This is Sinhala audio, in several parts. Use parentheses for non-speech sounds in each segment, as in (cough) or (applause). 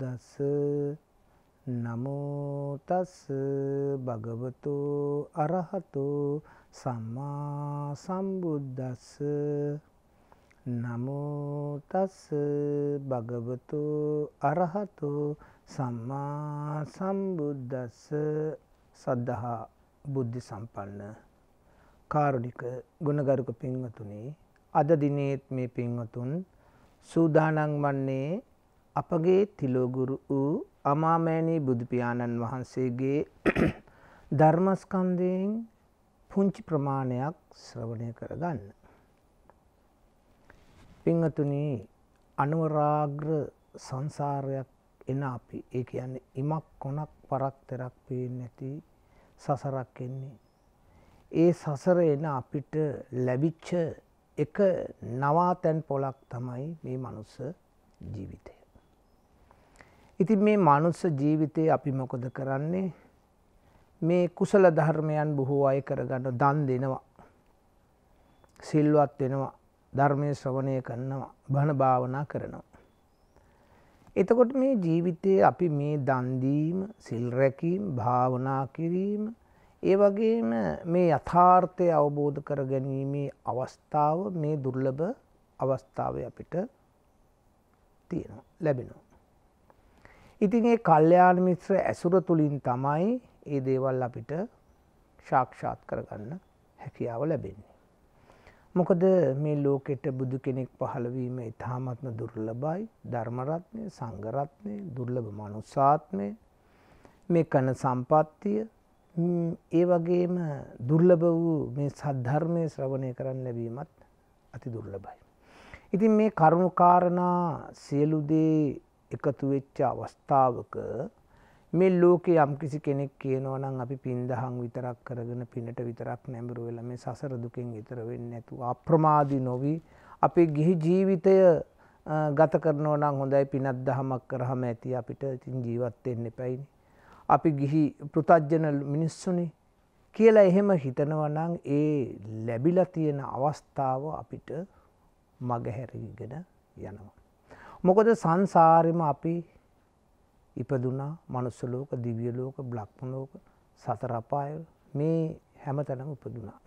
දස නමෝ තස් භගවතු අරහතු සම්මා සම්බුද්දස්ස නමෝ තස් භගවතු අරහතු සම්මා සම්බුද්දස්ස සද්ධහා බුද්ධි සම්පන්න කාරුණික ගුණගරුක පින්වතුනේ අද දිනේත් මේ පින්වතුන් සූදානන් වන්නේ අපගේ තිලෝගුරු වූ අමාමෑණී බුදුපියාණන් වහන්සේගේ (clears throat) ධර්මස්කන්දයෙන් පුංචි ප්‍රමාණයක් ශ්‍රවණය කරගන්න. පිංහතුනී අනුවරාග්‍ර සංසාරයක් එන අපි ඒ යන්න ඉමක් කොනක් පරක් තෙරක් පේෙන් නැති සසරක් එන්නේ. ඒ සසර එන අපිට ලැබිච්ච එක නවා තැන් පොලක් තමයි මේ මනුස්ස ජීවිතය. ඉතින් මේ මනුස්ස ජීවිතයේ අපි මොකොද කරන්නේ මේ කුසල ධර්මයන් බොහෝ අය කරගන්න දන් දෙනවා. සිල්වත් වෙනවා ධර්මය ශ්‍රවණය කරනවා බණ භාවනා කරනවා. එතකොට මේ ජීවිතයේ අපි මේ දන්දීම සිල්රැකීම් භාවනා කිරීම ඒ වගේම මේ යථාර්ථය අවබෝධ කර ගැනීමේ අවස්ථාව මේ දුර්ලභ අවස්ථාව අපිට තියෙනවා ලැබෙනවා. ඉතින් ඒ කල්්‍යයාන මිත්‍ර ඇසුර තුළින් තමයි ඒ දේවල් අපිට ශාක්ෂාත් කරගන්න හැකියාව ලැබෙන්නේ. මොකද මේ ලෝකෙට බුදු කෙනෙක් පහළවීම ඉතාමත්ම දුර්ලබයි ධර්මරත්නය සංගරත්නය දුර්ලභ මනුසාත්මය මේ කන සම්පත්තිය ඒ වගේම දුර්ලභ වූ මේ සද්ධර්මය ශ්‍රවණය කරන්න ලැබීමත් අති දුර්ලබයි. ඉතින් මේ කරුණුකාරණා සියලුදේ එකතු වෙච්ච අවස්ථාවක මේ ලෝකේ යම්කිසි කෙනෙක් කියනවා නම් අපි පින්දහම් විතරක් කරගෙන පිනට විතරක් නැඹුරු වෙලා මේ සසර දුකෙන් ඈතර වෙන්නේ නැතුව අප්‍රමාදී නොවි අපේ ගිහි ජීවිතය ගත කරනවා නම් හොඳයි පිනක් දහමක් කරාම ඇති අපිට ඉතින් ජීවත් වෙන්න එපයිනේ. අපි ගිහි පෘතජන මිනිස්සුනේ කියලා එහෙම හිතනවා නම් ඒ ලැබිලා තියෙන අවස්ථාව අපිට මගහැරීගෙන යනවා. මොකද සංසාරෙම අපි ඉපදුනා මනුස්සලෝක දිවියලෝක බ්ලක්්මලෝක සතරපාය මේ හැම තැනම උපදුනා.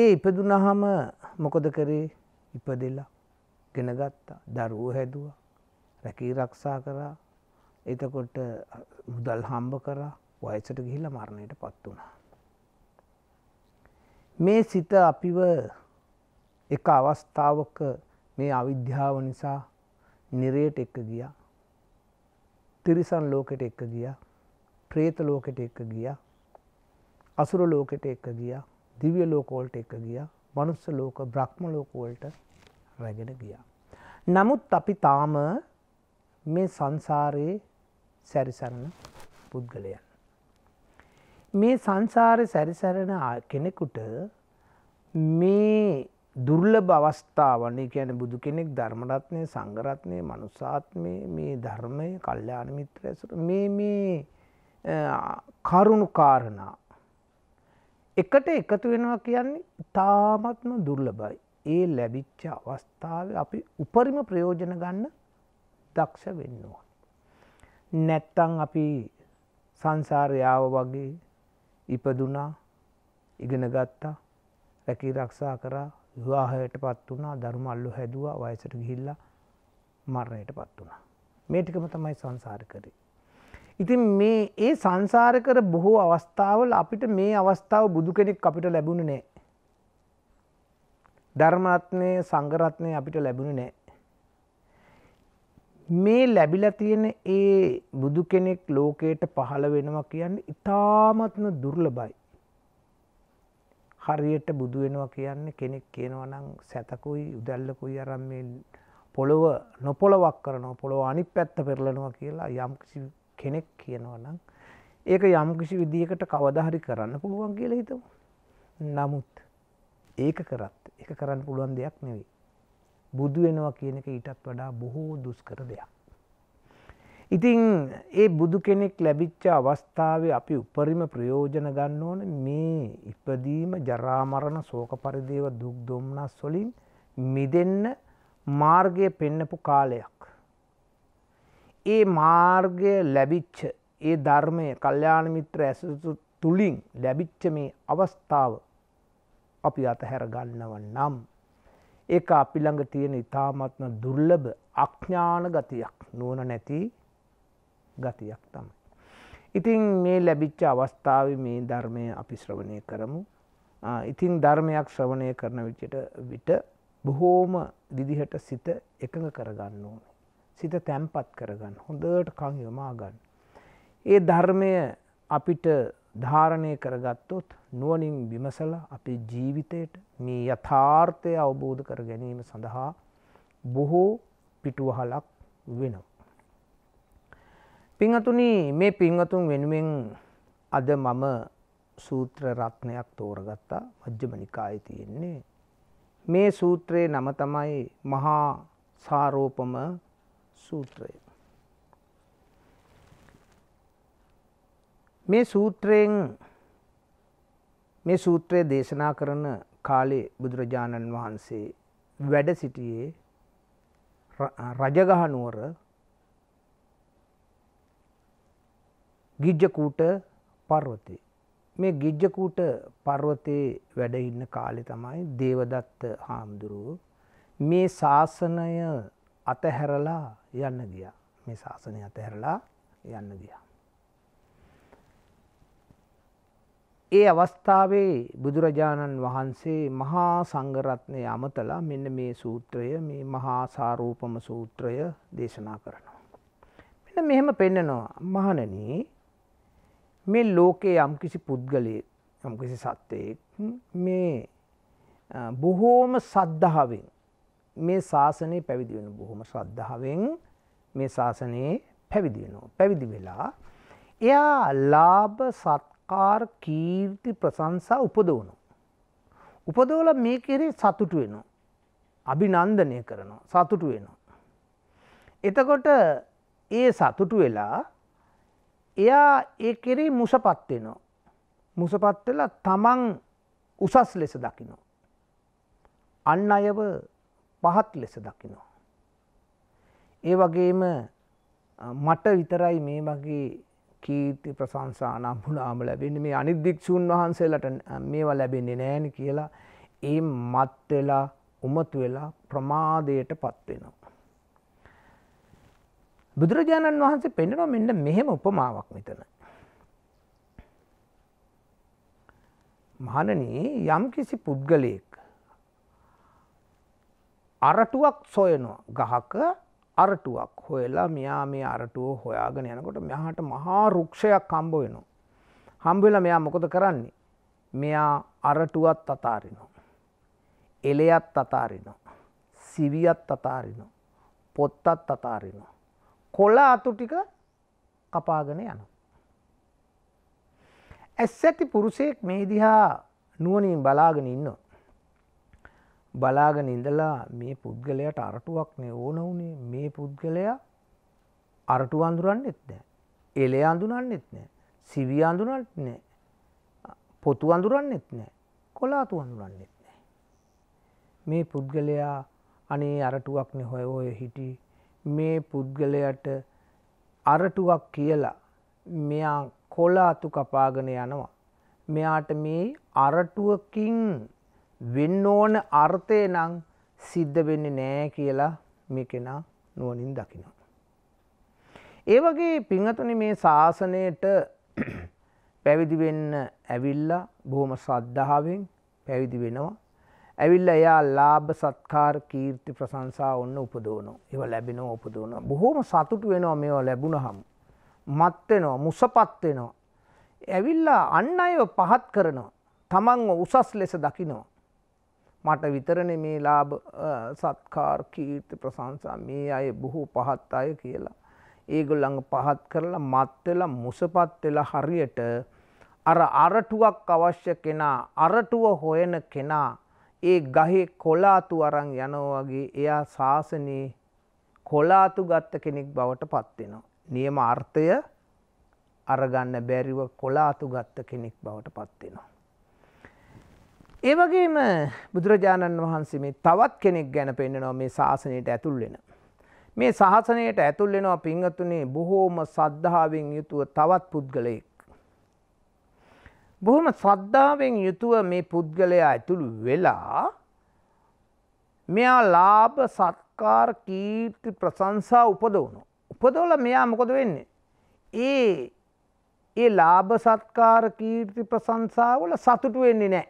ඒ ඉපදුනහම මොකද කරේ ඉපදෙලා ගෙනගත්තා දරුවෝ හැදවා රැකී රක්ෂා කරා එතකොට මුදල් හම්බ කරා වයසට ගිහිල්ල මරණයට පත් වුණා. මේ සිත අපිව එක අවස්ථාවක මේ අවිද්‍යාව නිසා නිරයට එක්ක ගිය තිරිසන් ලෝකෙට එක්ක ගිය ප්‍රේත ලෝකෙට එක්ක ගිය අසුර ලෝකෙට එක්ක ගිය දිවිය ලෝකෝල්ට එක්ක ගිය මනුස්ස ලෝක බ්‍රහ්ම ලෝකෝල්ට රැගෙන ගියා. නමුත් අපි තාම මේ සංසාරයේ සැරිසරණ පුද්ගලයන්. මේ සංසාරය සැරිසරණ කෙනෙකුට මේ දුර්ලභ අවස්ථාවන් කියන බුදු කෙනෙක් ධර්මරත්නය සංගරත්නය මනුසාත්මය මේ ධර්මය කල්්‍යාන මිත්‍ර ඇසුර මේ මේ කරුණු කාරණා. එකට එකතු වෙනවා කියන්නේ තාමත්ම දුර්ලබයි. ඒ ලැබිච්ච අවස්ථාව අපි උපරිම ප්‍රයෝජන ගන්න දක්ෂ වෙන්නවා. නැත්තං අපි සංසාරයාව වගේ ඉපදුනා ඉගෙන ගත්තා රැකී රක්ෂා කරා විවාහයට පත් වුණා ධර්මල්ලු හැදවා වයසට ගිහිල්ලා මරණයට පත් වුණා. මේ ටිකම තමයි සංසාර කරේ. ඉතින් මේ ඒ සංසාර කර බොහෝ අවස්ථාවල අපිට මේ අවස්ථාව බුදු කෙනෙක් අපිට ලැබුණ නෑ. ධර්මරත්නය සංගරත්නය අපිට ලැබුණ නෑ. මේ ලැබිලා තියෙන ඒ බුදු කෙනෙක් ලෝකයට පහළ වෙනවා කියන්නේ ඉතාමත්ම දුර්ලබයි. හරියට බුදු වෙනවා කියන්නේ කෙනෙක් කියනවා නම් සැතකුයි උදැල්ලකුයි අරන් මේ පොළොව නොපොළවක් කරනවා පොළොව අනිත් පැත්ත පෙරලනවා කියලා යම්කිසි කෙනෙක් කියනවා නම් ඒක යම්කිසි විදිහකට කවදා හරි කරන්න පුළුවන් කියලා හිතමු. නමුත් ඒක කරත් ඒක කරන්න පුළුවන් දෙයක් නෙවෙයි. බුදු වෙනවා කියන එක ඊටත් වඩා බොහෝ දුෂ්කර දෙයක්. ඉතින් ඒ බුදු කෙනෙක් ලැබිච්ච අවස්ථාවේ අපි උපරිම ප්‍රයෝජන ගන්න ඕන මේ ඉපදීම ජරාමරණ සෝක පරිදේව දුක් දුම්නස් වලින් මිදෙන්න මාර්ගය පෙන්නපු කාලයක්. ඒ මාර්ගය ලැබිච්ච ඒ ධර්මය කල්්‍යාන මිත්‍ර ඇසතු තුළින් ලැබිච්ච මේ අවස්ථාව අපි අතහැර ගන්නව නම්. ඒක අපි ළඟ තියෙන ඉතාමත්ම දුර්ලභ අඥ්ඥාන ගතියක් නුවන නැති ගතියක් තමයි. ඉතින් මේ ලැබිච්ච අවස්ථාව මේ ධර්මය අපි ශ්‍රවණය කරමු. ඉතින් ධර්මයක් ශ්‍රවණය කරන විචට විට බොහෝම දිදිහට සිත එකඟ කරගන්න ඕන. සිත තැම්පත් කරගන්න හොඳට කං යොමාගන්න. ඒ ධර්මය අපිට ධාරණය කරගත්තොත් නුවනින් විමසල අපේ ජීවිතයට මේ යථාර්ථය අවබෝධ කර ගැනීම සඳහා බොහෝ පිටුවහලක් වෙනවා. පිංහතුනී මේ පිංහතුන් වෙනුවෙන් අද මම සූත්‍ර රත්නයක් තෝරගත්තා මජ්්‍යම නිකාය තියෙන්නේ. මේ සූත්‍රයේ නම තමයි මහා සාරෝපම සූත්‍රය. මේ සූත්‍රයෙන් මේ සූත්‍රය දේශනා කරන කාලේ බුදුරජාණන් වහන්සේ වැඩ සිටියේ රජගහනුවර ගිජ්ජකූට පර්වතය. මේ ගිජ්ජකූට පර්වතයේ වැඩඉන්න කාලෙ තමයි දේවදත්ත හාමුදුරුව මේ ශාසනය අතහැරලා යන්න ගිය මේ ශාසනය අතහැරලා යන්න ගිය. ඒ අවස්ථාවේ බුදුරජාණන් වහන්සේ මහා සංගරත්නය අමතලා මෙන්න මේ සූත්‍රය මේ මහා සාරූපම සූත්‍රය දේශනා කරනවා. මෙන්න මෙහෙම පෙන්නනවා මහනනී මේ ලෝකයේ යම් කිසි පුද්ගලයෙක් යම් කිසි සත්වයෙක් මේ බොහෝම සද්ධාවෙන් මේ ශාසනය පැවිදි වෙන බොහොම ශ්‍රද්ධාවෙන් මේ ශාසනයේ පැවිදි වෙනවා. පැවිදි වෙලා එයා ලාභ සත්කාර කීර්ති ප්‍රශංසා උපදවනවා. උපදවල මේ කෙරේ සතුටු වෙනවා. අභිනන්දනය කරනවා සතුටු වෙනවා. එතකොට ඒ සතුටු වෙලා එයා ඒ කෙරේ මුසපත් වෙනවා. මුසපත් වෙලා තමන් උසස් ලෙස දකිනවා. අන් අයව පහත් ලෙස දකිනවා. ඒ වගේම මට විතරයි මේ වගේ කීර්ති ප්‍රශංසා නම්බුනාම ලැබෙන මේ අනිද්දික්ෂූන් වහන්සේලට මේවා ලැබෙන්නේ නෑන කියලා ඒ මත් වෙලා උමතු වෙලා ප්‍රමාදයට පත්වෙනවා. බුදුරජාණන් වහන්සේ පෙන්නවා මෙන්න මෙහෙම උපමාවක් මෙතන. මහණනී යම් කිසි පුද්ගලයෙක් අරටුවක් සොයනවා ගහක අරටුවක් හොයලා මෙයා මේ අරටුව හොයාගෙන යනකොට මෙයාට මහා රුක්ෂයක් හම්බ වෙනවා. හම්බවෙලා මෙයා මොකද කරන්නේ. මෙයා අරටුවත් අතාරිනවා. එලයත් අතාරිනවා. සිවියත් අතාරිනවා. පොත්තත් අතාරිනවා. කොළ අතු ටික කපාගෙන යන. ඇස් ඇති පුරුසයෙක් මේ දිහා නුවනින් බලාගෙන ඉන්න. බලාගෙන ඉඳලා මේ පුද්ගලයට අරටුවක් නේ ඕන වුනේ මේ පුද්ගලයා අරටු අඳුරන්නෙත් නෑ. එලේ අඳුනන්නෙත් නෑ. සිවිය අඳුනට නෑ. පොතු අඳුරන්නෙත් නෑ. කොලාතු අඳුරන්නෙත් නෑ. මේ පුද්ගලයා අනේ අරටුවක් නෙ හොය ඔය හිටි මේ පුද්ගලයට අරටුවක් කියලා මෙයා කොල අතු කපාගෙන යනවා. මෙයාට මේ අරටුවකින් වෙන්න ඕන අර්ථය නං සිද්ධ වෙන්න නෑ කියලා මේ කෙනා නුවනින් දකිනවා. ඒවගේ පිංහතුනි මේ ශාසනයට පැවිදිවෙන්න ඇවිල්ලා බොහොම සද්ධාවෙන් පැවිදි වෙනවා. ඇවිල්ල එයා ලාභ සත්කාර කීර්ති ප්‍රසංසා ඔන්න උපදෝනෝ ඒව ලැබෙනෝ උපදෝන බොහෝම සතුටු වෙනවා මේවා ලැබුණහම් මත්වෙනවා මුසපත් වෙනවා. ඇවිල්ලා අන්න අයව පහත් කරනවා තමන් උසස් ලෙස දකිනවා. මට විතරණ මේ ලාභ සත්කාර් කීර්ති ප්‍රසංසා මේ අය බොහෝ පහත් අය කියලා. ඒගොල්ළඟ පහත් කරලා මත්වෙලා මුසපත් වෙලා හරියට අර අරටුවක් අවශ්‍ය කෙනා අරටුව හොයන කෙනා ඒ ගහේ කොලාතු අරන් යනවා වගේ එයා ශාසනයේ කොලාතු ගත්ත කෙනෙක් බවට පත්වෙනවා. නියම අර්ථය අරගන්න බැරිව කොලාතු ගත්ත කෙනෙක් බවට පත්වෙනවා. ඒ වගේම බුදුරජාණන් වහන්සේ මේ තවත් කෙනෙක් ගැන පෙන්න්නනවා මේ ශාසනයට ඇතුල් වෙන. මේ ශාසනයට ඇතුල් වෙනවා පිංහතුනේ බොහෝම සද්ධාවෙන් යුතුව තවත් පුද්ගලයෙක්. බොහොම සද්ධාවෙන් යුතුව මේ පුද්ගලයා ඇතුළු වෙලා මෙයා ලාභ සත්කාර කීර්ති ප්‍රසංසා උපදවනු. උපදෝල මෙයා මොකොද වෙන්නේ. ඒ ඒ ලාභ සත්කාර කීර්ති ප්‍රසංසාවල සතුටු වෙන්නේ නෑ.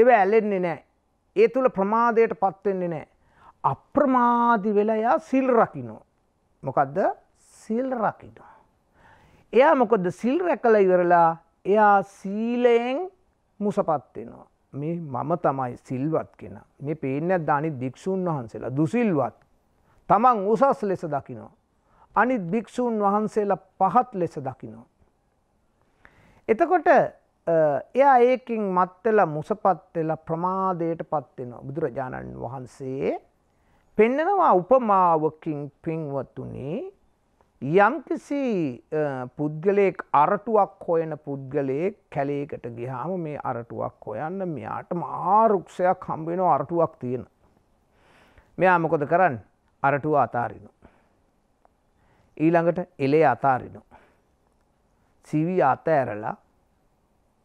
එව ඇලෙන්නේ නෑ. ඒ තුළ ප්‍රමාදයට පත්වෙන්නේ නෑ. අප්‍රමාදි වෙලයා සිල් රකිනෝ. මොකක්ද සිල් රකිනෝ. එයා මොකොද සිල් රැකල ඉවරලා එයා සීලයෙන් මුසපත්වෙනවා. මේ මම තමයි සිල්වත් කෙන මේ පේනත් ධනි භික්‍ෂූන් වහන්සේලා දුසිල්වත් තමන් උසස් ලෙස දකිනෝ. අනිත් භික්‍ෂූන් වහන්සේලා පහත් ලෙස දකිනෝ. එතකොට එයා ඒකින් මත්වෙලා මුසපත්වෙලා ප්‍රමාදයට පත්වෙනවා බුදුරජාණන් වහන්සේ පෙන්නනවා උපමාවකින් පින්වතුනේ යම්කිසි පුද්ගලයෙක් අරටුවක් හොයන පුද්ගලයෙක් කැලේකට ගිහාම මේ අරටුවක් හොයන්න මෙයාට මාරුක්ෂයක් හම්බෙන අරටුවක් තියෙන. මෙයා මොකොද කරන්න අරටුව අතාරිනු. ඊළඟට එලේ අතාරිනු. සිවී අත ඇරලා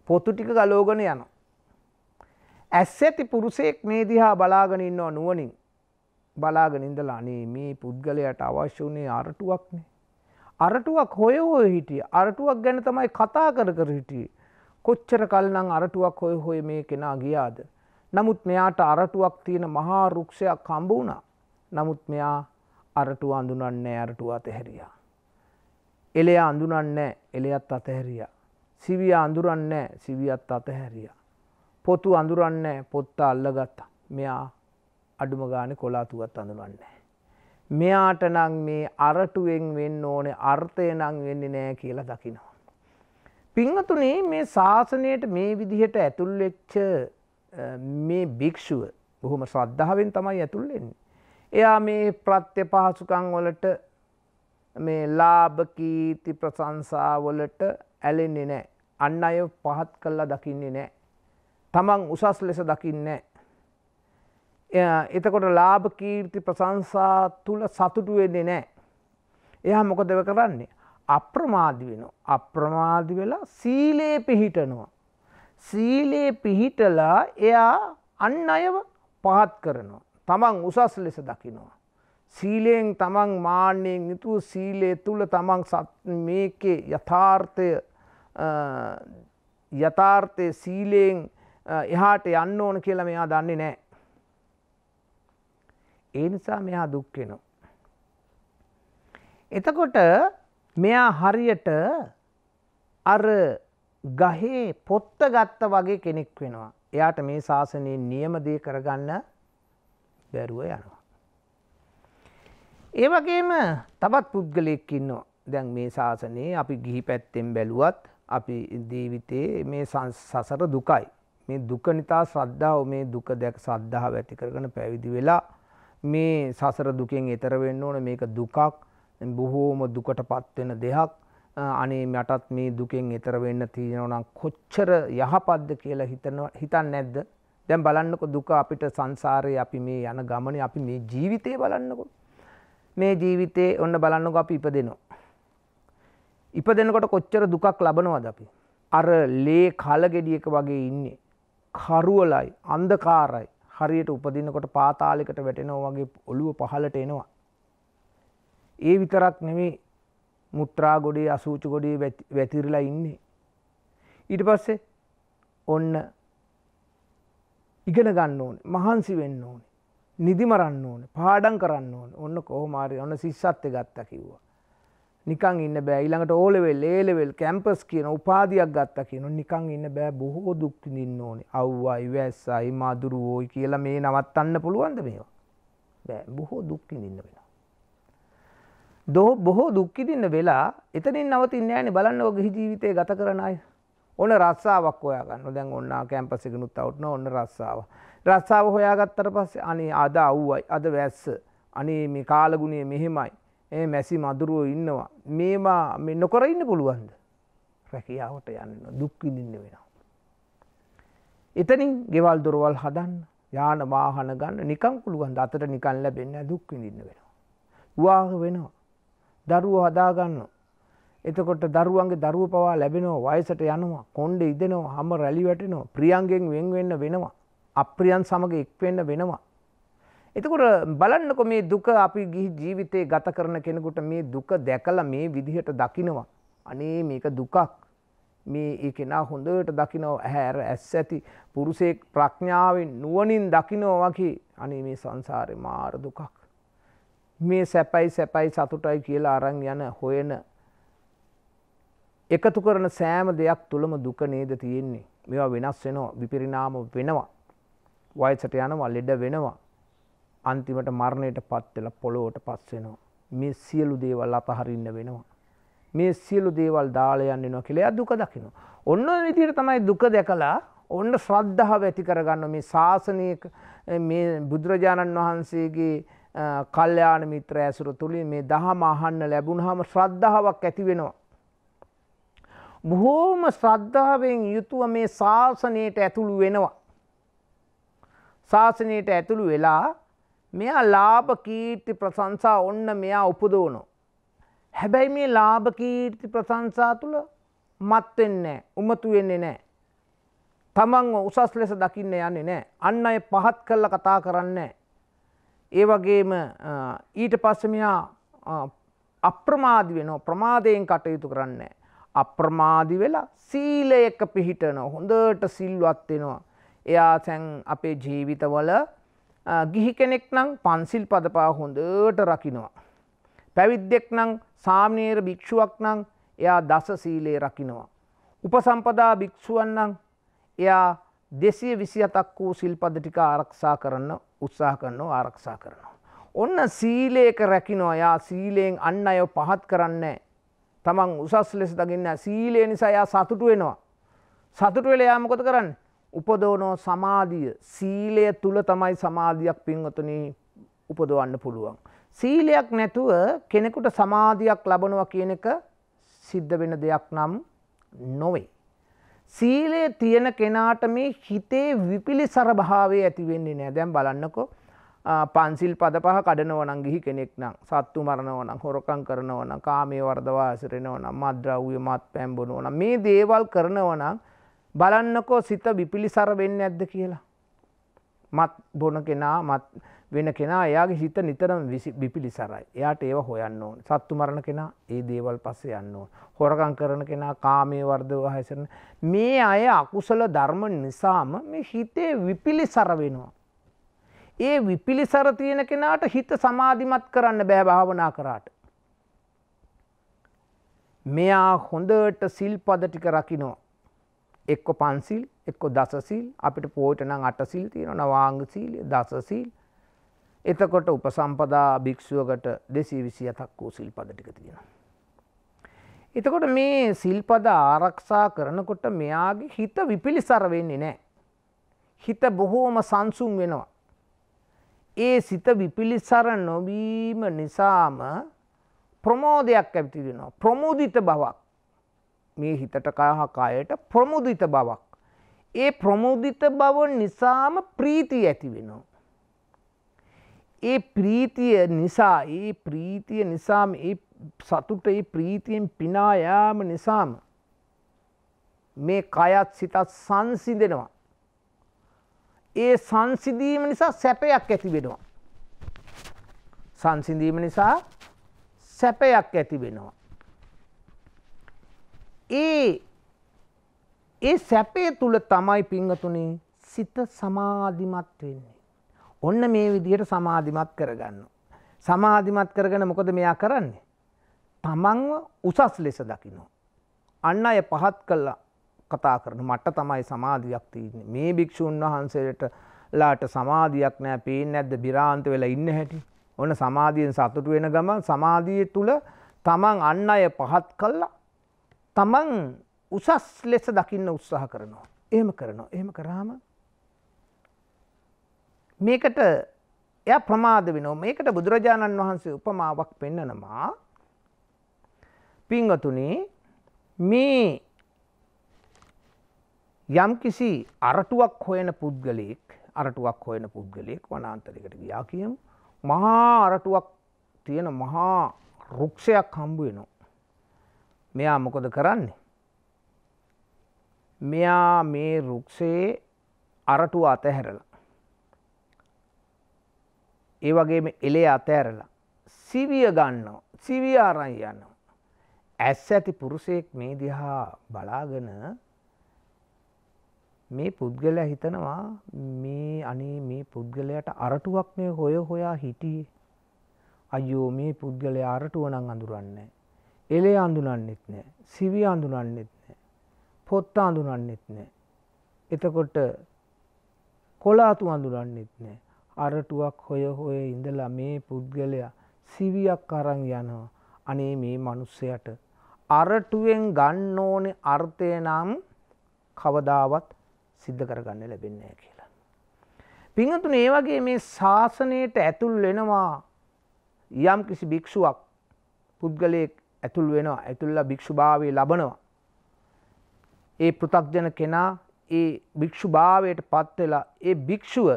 පොතු ටික ගලෝගන යන. ඇස් ඇති පුරුසෙක් මේ දිහා බලාගෙනන්න නුවනින් බලාගෙනින්දලා අනේ මේ පුද්ගලයට අවශ්‍ය වනේ අරටුවක්නේ අරටුවක් හොය හොය හිටිය අරටුවක් ගැන තමයි කතා කර කර හිටියේ කොච්චර කල්නම් අරටුවක් හොය හොය මේ කෙනා ගියාද. නමුත් මෙයාට අරටුවක් තියෙන මහා රුක්ෂයක් කම්බුණා. නමුත් මෙයා අරටුව අඳුනන්නේ අරටුව අතහැරියා. එලෙය අඳුනන්නේ එලෙයත් අතහැරිය. සිවිය අඳුරන්නේ සිවියත් අතහැරිය. පොතු අඳුරන්නේ පොත්ත අල්ලගත්තා මෙයා අඩුම ගාන කොලාතුවත් අඳුනන්නේ. මෙයාට නම් මේ අරටුවෙන් වෙන්න ඕනේ අර්ථය නම් වෙන්නේ නෑ කියලා දකිනවා. පිංහතුනේ මේ ශාසනයට මේ විදිහට ඇතුල්වෙච්ච මේ භික්‍ෂුව බොහොම ශ්‍රද්ධාවෙන් තමයි ඇතුල්ලෙන්නේ. එයා මේ ප්‍රත්‍ය පහසුකං වලට මේ ලාභකීති ප්‍රසංසාවලට ඇලෙන්නේ නෑ. අන්න අය පහත් කල්ලා දකින්නේ නෑ. තමන් උසස් ලෙස දකින්නේ එතකොට ලාභ කීර්ති ප්‍රසංසා තුළ සතුටු වෙන්නේ නෑ. එයා මොකද කරන්නේ. අප්‍රමාධි වෙන. අප්‍රමාධි වෙලා සීලයේ පිහිටනවා. සීලයේ පිහිටලා එයා අන්න අයව පහත් කරනවා. තමන් උසස් ලෙස දකිනවා. සීලයෙන් තමන් මාන්‍යයෙන් යුතු සීලය තුළ තමන් මේකේ යථාර්ථය යථාර්ථය සීලයෙන් එහාට යන්න ඕන කියලා මෙයා දන්නේ නෑ. ඒ නිසා මෙයා දුක් වෙනවා. එතකොට මෙයා හරියට අර ගහේ පොත්ත ගත්ත වගේ කෙනෙක් වෙනවා. එයාට මේ ශාසනයේ නියමදී කරගන්න බැරුව යනවා. ඒ වගේම තවත් පුද්ගලයෙක් ඉන්නවා. දැන් මේ ශාසනයේ අපි ගිහි පැත්තෙන් බැලුවත් අපි ජීවිතයේ මේ සසර දුකයි. මේ දුක නිසා ශ්‍රද්ධාව මේ දුක දැක ශ්‍රද්ධාව ඇති කරගෙන පැවිදි වෙලා මේ සසර දුකෙන් එතර වෙන්න ඕන මේක දුකක් බොහෝම දුකට පත්වෙන දෙයක් අනේ මටත් මේ දුකෙන් එතර වෙන්න තියෙනවනම් කොච්චර යහපත්ද කියලා හිතනවා හිතන් නැද්ද දැන් බලන්නකො දුක අපිට සංසාරයේ අපි මේ යන ගමනේ අපි මේ ජීවිතේ බලන්නකො මේ ජීවිතේ ඔන්න බලන්නකො අපි ඉපදෙනවා ඉපදෙනකොට කොච්චර දුකක් ලබනවද අපි අර ලේ කලගෙඩියක වගේ ඉන්නේ කරුවලයි අන්දකාරයි හරියට උපදින්නකොට පාතාලිකට වැටෙනවා වගේ ඔළුව පහලට එනවා. ඒ විතරක් නෙමේ මුත්‍රා ගොඩේ අසූච ගොඩේ වැතිරලා ඉන්නේ. ඊට පස්සේ ඔන්න ඉගෙන ගන්න ඕනේ මහන්සි වෙන්න ඕනේ නිදිමරන්න ඕනේ පාඩම් කරන්න ඕනේ ඔන්න කොහොම හරි ඔන්න සිස්සත් ගත්තා කිව්වා නිකං ඉන්න බෑ ඊළඟට ඕලෙවෙල් ඒලෙවෙල් කැම්පස් කියන උපාධයක් ගත්ත කියන නිකං ඉන්න බෑ බොහෝ දුක්තිදින්න ඕනි අව්වයි වැස්සයි මදුරුවෝයි කියලා මේ නවත්තන්න පුළුවන්ද මේවා බෑ බොහෝ දුක්කිදින්න වෙන. දෝ බොහෝ දුක්කිදින්න වෙලා එතනින් නවතින්න ෑන බලන්න ඕග හිජීවිතය ගත කරන අය ඕන රස්සාාවක් ඔයාගන්න දැන් ඔන්න කැම්පසිකනුත් අවටන ඔන්න රස්සාාව රස්සාාව හොයාගත්තර පස්සේ අනේ අද අව්වයි අද වැස්ස අනේ මේ කාලගුණේ මෙහෙමයි ඒ මැසි මදුරුවෝ ඉන්නවා. මේවා නොකර ඉන්න පුළුවන්ද. රැකියාවට යන්න දුක්විදින්න වෙනවා. එතනින් ගෙවල් දොරවල් හදන්න යාන වාහන ගන්න නිකම් පුළුවන් අතට නිකන් ලැබෙන්න දුක්විඳන්න වෙනවා. වාහ වෙනවා. දරුව හදාගන්න. එතකොට දරුවන්ගේ දරුව පවා ලැබෙනවා වයසට යනවා කොන්්ඩ ඉදනවා හම රැලි වැටෙනවා ප්‍රියන්ගෙන් වෙන් වෙන්න වෙනවා. අප්‍රියන් සමඟ එක්වෙන්න වෙනවා. එතකොට බලන්නකො මේ දුක අපි ගිහි ජීවිතේ ගත කරන කෙනෙකුට මේ දුක දැකලා මේ විදිහට දකිනවා. අනේ මේක දුකක්. මේ ඒ කෙනා හොඳට දකිනව ඇහැර ඇස් ඇති පුරුෂයෙක් ප්‍රඥාවෙන් නුවණින් දකිනවා වගේ අනේ මේ සංසාරේ මාර දුකක්. මේ සැපයි සැපයි සතුටයි කියලා අරන් යන හොයන එකතු කරන සෑම දෙයක් තුළම දුක නේද තියෙන්නේ. මේවා වෙනස් වෙනවා විපරිණාම වෙනවා. වයසට යනවා ලෙඩ වෙනවා අන්තිමට මරණයට පත් වෙලා පොළොවට පස් වෙනවා. මේ සියලු දේවල් අතහරින්න වෙනවා. මේ සියලු දේවල් දාලා යන්න වෙනවා කියලා එයා දුක දකිනවා. ඔන්න ඔය විදිහට තමයි දුක දැකලා ඔන්න ශ්‍රද්ධාව ඇති කරගන්න මේ ශාසනයක මේ බුදුරජාණන් වහන්සේගේ කල්යාණ මිත්‍ර ඇසුර තුළින් මේ දහම අහන්න ලැබුණාම ශ්‍රද්ධාවක් ඇති වෙනවා. බොහෝම ශ්‍රද්ධාවෙන් යුතුව මේ ශාසනයට ඇතුළු වෙනවා. ශාසනයට ඇතුළු වෙලා මෙයා ලාභ කීර්ති ප්‍රසංසා ඔන්න මෙයා උපදෝනෝ. හැබැයි මේ ලාභ කීර්ති ප්‍රසංසා තුළ මත්වෙන්නේ උමතු වෙන්නේ නෑ. තමන් උසස් ලෙස දකින්න යන්නේ නෑ අන්න අය පහත් කරල කතා කරන්න. ඒ වගේම ඊට පස්සමයා අප්‍රමාදි වෙන ප්‍රමාදයෙන් කටයුතු කරන්න. අප්‍රමාදි වෙලා සීලයක පිහිටන හොඳට සිල්වත්වෙනවා. එයා සැන් අපේ ජීවිතවල ගිහි කෙනෙක් නම් පන්සිල් පදපා හොඳට රකිනවා. පැවිද්දෙක් නම් සාමනේර භික්‍ෂුවක් නම් එයා දස සීලේ රකිනවා. උපසම්පදා භික්‍ෂුවන් නම් එයා දෙසිය විසි අතක් වූ සිල්පදටික ආරක්ෂා කරන්න උත්සාහ කරනවා ආරක්ෂා කරනවා. ඔන්න සීලයක රැකිනවා යා සීලයෙන් අන්න අය පහත් කරන්නේ. තමන් උසස් ලෙස දකින්න සීලය නිසා යා සතුටු වෙනවා. සතුටු වෙලා යාමකොත කරන්නේ උපදෝනෝ සමාධිය සීලය තුළ තමයි සමාධියක් පින්වතුන උපදවන්න පුළුවන්. සීලයක් නැතුව කෙනෙකුට සමාධියක් ලබනව කියන එක සිද්ධ වෙන දෙයක් නම් නොවේ. සීලය තියෙන කෙනාට මේ හිතේ විපිලි සරභාවේ ඇතිවෙන්නේ නෑ දැම් බලන්නකෝ පන්සිල් පද පහ කඩනවනං ගිහි කෙනෙක් නම් සත්තු මරණවන හොරකං කරනවන කාමේ වර්දවා ඇසිරෙනවන මද්‍රව්‍ය මත් පැම්බුණුවන මේ දේවල් කරනවනම් බලන්නකෝ සිත විපිලිසර වෙන්න ඇද්ද කියලා. මත් බොන කෙනා මත් වෙන කෙනා එයාගේ හිත නිතරම විපිලිසරයි. එයාට ඒව හොයන්න ඕන. සත්තු මරණ කෙනා ඒ දේවල් පස්සේ යන්න ඕන. හොරකම් කරන කෙනා කාමයේ වර්ධව හැසිරෙන මේ අය අකුසල ධර්ම නිසාම මේ හිතේ විපිලිසර වෙනවා. ඒ විපිලිසර තියෙන කෙනාට හිත සමාධිමත් කරන්න බෑ භාවනා කරාට. මෙයා හොඳට සිල්පද ටික රකිනවා. එක්ක පන්සිල් එක්ක දසසිල් අපිට පෝයට නම් අටසිල් තියෙන නවාංග සීල් දසසිල් එතකොට උපසම්පදා භික්ෂුවකට දෙසී විසි අතක් වූ සිල්පද ටික තියෙන. එතකොට මේ සිල්පද ආරක්ෂා කරනකොට මෙයාගේ හිත විපිලිසර වෙන්නේ නෑ. හිත බොහෝම සංසුම් වෙනවා. ඒ සිත විපිලිසර නොවීම නිසාම ප්‍රමෝදයක් ඇතිවෙනවා. ප්‍රමෝදිත බවක් මේ හිතට කහ කායට ප්‍රමුදිත බවක්. ඒ ප්‍රමුදිත බව නිසාම ප්‍රීතිය ඇති වෙනවා. ඒ ප්‍රීතිය නිසා ඒ ප්‍රීතිය නිසාම ඒ සතුට ඒ ප්‍රීතියෙන් පිනායාම නිසාම මේ කයත් සිතත් සංසිදෙනවා. ඒ සංසිදීම නිසා සැපයක් ඇති වෙනවා. සංසිඳීම නිසා සැපයක් ඇති වෙනවා. ඒ ඒ සැපේ තුළ තමයි පිංහතුනේ සිත සමාධිමත් වෙන්නේ. ඔන්න මේ විදියට සමාධිමත් කරගන්න. සමාධිමත් කරගෙන මොකද මෙයා කරන්නේ. තමන්ව උසස් ලෙස දකිනවා. අන්න අය පහත් කල්ලා කතා කරන මට තමයි සමාධියක් තියන්නේ මේ භික්‍ෂූන් වහන්සේට ලාට සමාධියක් නෑ පේ නැද්ද බිරාන්ත වෙලා ඉන්න හැටි ඔන්න සමාධියෙන් සතුට වෙන ගමන් සමාධිය තුළ තමන් අන්න අය පහත් කල්ලා තමන් උසස් ලෙස දකින්න උත්සාහ කරනවා. එහෙම කරනවා. එහෙම කරාම මේකට එය ප්‍රමාද වෙනවා. මේකට බුදුරජාණන් වහන්සේ උපමාවක් පෙන්නනවා. පිංගතුනේ මේ යම්කිසි අරටුවක් හොයන පුද්ගලයෙක් අරටුවක් හොයන පුද්ගලයෙක් වනාන්තරයකට ගියා කියමු. මහා අරටුවක් තියෙන මහා රුක්ෂයක් හම්බ වෙනවා. මෙයා මොකොද කරන්නේ. මෙයා මේ රුක්ෂයේ අරටුව අතහැරලා. ඒ වගේ එලේ අතඇරලා. සිවිය ගන්නෝ සිවිය අරන් යන්නවා. ඇස් ඇති පුරුසයෙක් මේ දිහා බලාගෙන මේ පුද්ගලයා හිතනවා මේ අනේ මේ පුද්ගලයට අරටුවක් මේ හොය හොයා හිටියේ. අයෝ මේ පුද්ගලය අරටුවනං අඳුරන්නේ. එලේ අඳුනන්නෙත් නෑ සිවි අඳුනන්නෙත් නෑ පොත්ත අඳුනන්නෙත් නෑ එතකොට කොලාතු අඳුරන්නෙත් නෑ අරටුවක් හොය හොය ඉඳලා මේ පුද්ගලයා සිවියක් අරං යනවා අනේ මේ මනුස්සයට අරටුවෙන් ගන්න ඕනේ අර්ථය නම් කවදාවත් සිද්ධ කරගන්න ලැබෙන්නේ කියලා. පිංහතුන ඒ වගේ මේ ශාසනයට ඇතුල් වෙනවා යම් කිසි භික්‍ෂුවක් පුද්ගලයෙක් ඇතුල් වෙනවා ඇතුල්ල භික්‍ෂුභාවය ලබනවා. ඒ පෘතක්ජන කෙනා ඒ භික්‍ෂුභාවයට පත්වෙලා ඒ භික්‍ෂුව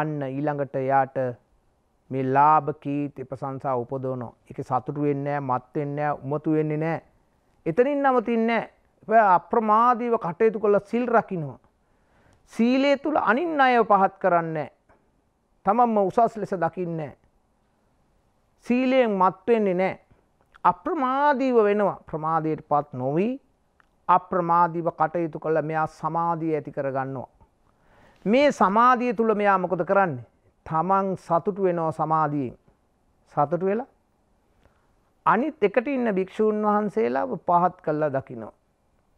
අන්න ඊළඟට එයාට මේ ලාභ කීත ප්‍රසංසා උපදෝනෝ එක සතුටු වෙන්නෑ මත් වෙන්න උමතු වෙන්නේ නෑ. එතනින් නවතින්නෑ අප්‍රමාදීව කටයුතු කොළ සිල් රකිනවා. සීලේ තුළ අනින් අයව පහත් කරන්නේ. තමන්ම උසස් ලෙස දකින්නේ. සීලයෙන් මත්වෙන්නේ නෑ. අප්‍රමාදීව වෙනවා ප්‍රමාදයට පත් නොවී අප්‍රමාදීව කටයුතු කළ මෙයා සමාධිය ඇති කරගන්නවා. මේ සමාධිය තුළ මෙයා මොකොද කරන්නේ. තමන් සතුටු වෙනෝ සමාධියෙන් සතුටු වෙලා අනිත් එකට ඉන්න භික්‍ෂූන් වහන්සේලා පහත් කල්ලා දකිනවා.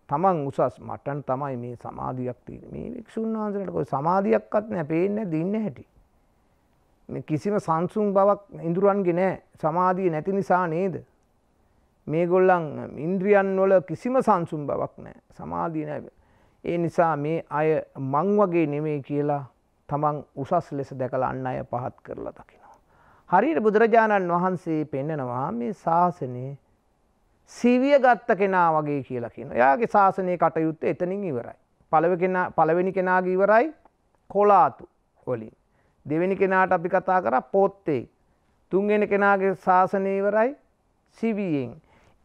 තමන් උසස් මටන් තමයි මේ සමාධියක් තියෙන මේ භික්‍ෂූන් වහන්සේට කොයි සමාධියක්වත් නෑ පේන්නේ දින්න හැටි. කිසිම සංසුන් බවක් ඉඳුරන්ගේ නෑ සමාධිය නැති නිසා නේද මේගොල්ලන් ඉන්ද්‍රියන් වල කිසිම සංසුම් බවක් නෑ සමාධී නැ. ඒ නිසා මේ අය මං වගේ නෙමේ කියලා තමන් උසස් ලෙස දැකලා අන්න අය පහත් කරලා දකිනවා. හරියට බුදුරජාණන් වහන්සේ පෙන්නනවා මේ ශාසනයේ සිවිය ගත්ත කෙනා වගේ කියලා කියන. එයාගේ ශාසනය කටයුත්ත එතනින් ඉවරයි. පළව කෙනා පළවෙනි කෙනාගේ ඉවරයි කොලාතු වලින්. දෙවෙනි කෙනාට අපි කතා කර පොත්තේ. තුන්ගෙන කෙනාගේ ශාසනය ඉවරයි සිවියෙන්.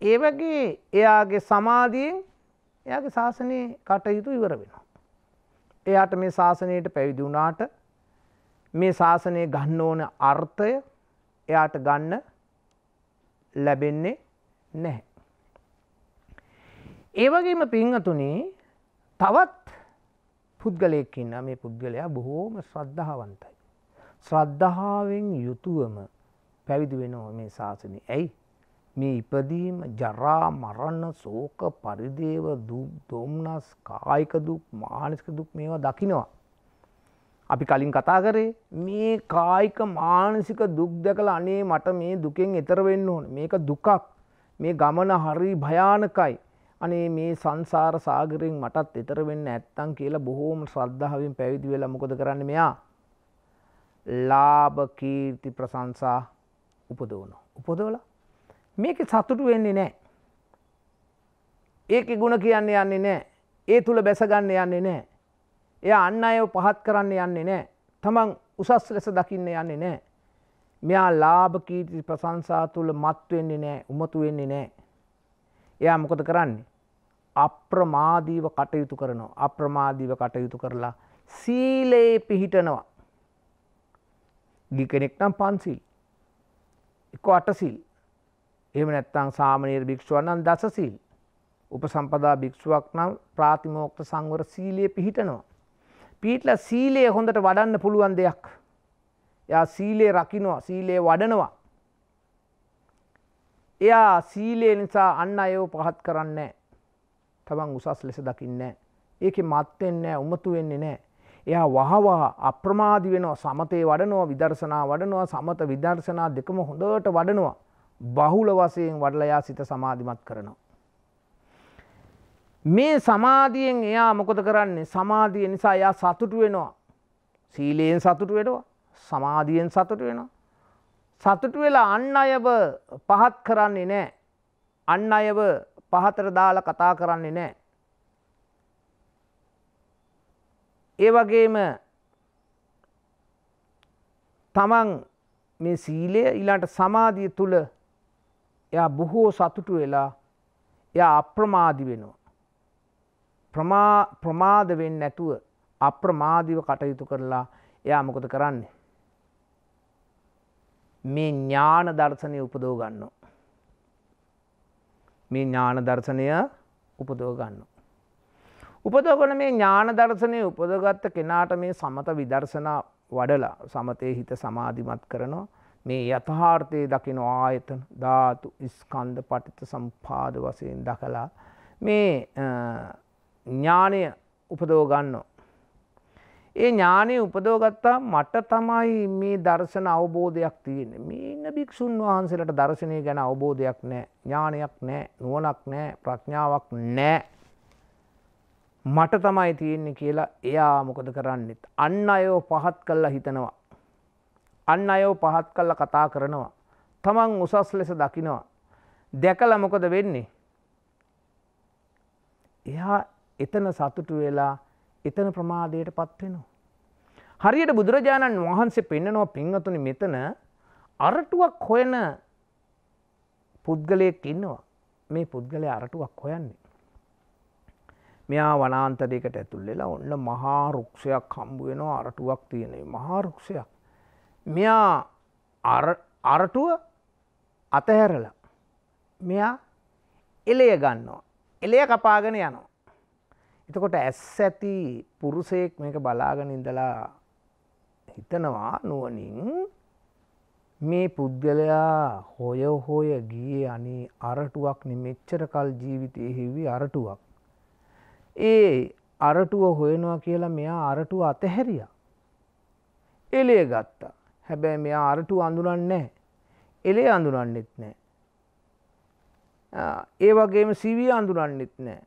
ඒ වගේ එයාගේ සමාධියෙන් එයාගේ ශාසනයේ කටයුතු ඉවර වෙනවා. එයාට මේ ශාසනයට පැවිදි වුණාට මේ ශාසනය ගන්න ඕන අර්ථය එයාට ගන්න ලැබෙන්නේ නැහැ. ඒ වගේම පිංහතුනේ තවත් පුද්ගලයෙක් ඉන්න මේ පුද්ගලයා බොහෝම ශ්‍රද්ධාවන්තයි. ශ්‍රද්ධාවෙන් යුතුවම පැවිදි වෙනවා මේ ශාසනය ඇයි මේ ඉපදීම ජරා මරන්න සෝක පරිදේව දොම්නස් කායික දුක් මානසික දුක් මේවා දකිනවා. අපි කලින් කතා කරේ මේ කායික මානසික දුක් දැකල අනේ මට මේ දුකෙන් එතර වෙන්න ඕන මේක දුකක් මේ ගමන හරි භයානකයි අනේ මේ සංසාර සාගරෙන් මටත් එතර වෙන්න ඇත්තන් කියලා බොහෝම ශ්‍රද්ධාවෙන් පැවිදි වෙලා මොකද කරන්න මෙයා ලාභ කීර්ති ප්‍රසංසා උපදෝන උපදෝලා මේක සතුටු වෙන්නේ නෑ. ඒක ගුණ කියන්න යන්නේ නෑ ඒ තුළ බැසගන්න යන්නේ නෑ. එය අන්න අයව පහත් කරන්න යන්නේ නෑ. තමන් උසස් ලෙස දකින්න යන්නේ නෑ. මෙයා ලාභ කීති ප්‍රසංසා තුළ මත්වෙන්නේ නෑ උමතු වෙන්නේ නෑ. එයා මොකද කරන්නේ. අප්‍රමාදීව කටයුතු කරනවා. අප්‍රමාදීව කටයුතු කරලා සීලයේ පිහිටනවා. ගි කෙනෙක් නම් පන්සිල්. එක අටසිල් එහෙම නැත්තං සාමනීර භික්ෂුවන්නම් දසසිල් උපසම්පදා භික්ෂුවක් නම් ප්‍රාතිමෝක්ත සංවර සීලයේ පිහිටනවා. පිහිටලා සීලයේ හොඳට වඩන්න පුළුවන් දෙයක්. එයා සීලයේ රකින්නවා සීලයේ වඩනවා. එයා සීලය නිසා අන්න අයව පහත් කරන්නේ තමන් උසස් ලෙස දකින්නේ. ඒකෙ මත්වෙන්නේ උමතු වෙන්නේ නෑ. එයා වහවා අප්‍රමාදි වෙනවා සමතේ වඩනවා විදර්ශනා වඩනවා සමත විදර්ශනා දෙකම හොඳට වඩනවා. බහුල වසයෙන් වඩලයා සිත සමාධිමත් කරනවා. මේ සමාධියෙන් එයා මොකොද කරන්නේ සමාධිය නිසා එයා සතුටු වෙනවා. සීලයෙන් සතුටු වෙනවා සමාධියෙන් සතුටු වෙනවා. සතුටු වෙලා අන්න අයව පහත් කරන්නේ නෑ. අන්න අයව පහතර දාල කතා කරන්නේ නෑ. ඒ වගේම තමන් මේ සීලය ඊළාට සමාධිය තුළ එයා බොහෝ සතුටු වෙලා එයා අප්‍රමාදි වෙනවා. ප්‍රමාද වෙන්න නැතුව අප්‍රමාදිව කටයුතු කරලා එයා මොකද කරන්නේ. මේ ඥාන දර්ශනය උපදෝ ගන්න. මේ ඥාන දර්ශනය උපදෝ ගන්න. උපදෝගන මේ ඥාන දර්ශනය උපදගත්ත කෙනාට මේ සමත විදර්ශනා වඩලා සමතය හිත සමාධිමත් කරනවා මේ යථහාර්ථය දකින ආයතන ධාතු ඉස්කන්ධ පටිත සම්පාද වසයෙන් දකලා මේ ඥානය උපදෝගන්නෝ. ඒ ඥානය උපදෝගත්තා මට තමයි මේ දර්ශන අවබෝධයක් තියෙන මේ ඉන්න භික්‍ෂූන් වහන්සේලට දර්ශනය ගැන අවබෝධයක් නෑ ඥානයක් නෑ නුවනක් නෑ ප්‍රඥාවක් නෑ මට තමයි තියෙන්නේ කියලා එයා මොකද කරන්නෙත් අන්න අයෝ පහත් කල්ලා හිතනවා අන්න අයෝ පහත් කල්ල කතා කරනවා. තමන් උසස් ලෙස දකිනවා. දැකල මොකද වෙන්නේ. එහා එතන සතුටු වෙලා එතන ප්‍රමාදයට පත්වෙනවා. හරියට බුදුරජාණන් වහන්සේ පෙන්නනවා පිංහතුනි මෙතන අරටුවක් හොයන පුද්ගලයෙක් ඉන්නවා මේ පුද්ගලය අරටුවක් හොයන්නේ. මෙයා වනාන්තරයකට ඇතුල් වෙලා ඔන්න මහාරුක්ෂයක් හම්බුවෙනවා අරටුවක් තියෙනෙ මහාරුක්ෂයක් මෙයා අරටුව අතහැරලා මෙයා එලය ගන්නවා. එලය කපාගෙන යනවා. එතකොට ඇස් ඇති පුරුසයෙක් මේක බලාගෙන ඉඳලා හිතනවා නුවනින් මේ පුද්ගලයා හොය හොය ගිය අනේ අරටුවක් නිමෙච්චර කල් ජීවිතය හිවි අරටුවක්. ඒ අරටුව හොයනවා කියලා මෙයා අරටුව අතහැරිය. එලේ ගත්තා. හැබැයි මෙයා අරටු අඳුරන්නේ එලේ අඳුරන්නෙත් නෑ ඒ වගේම සිවී අඳුරන්නෙත් නෑ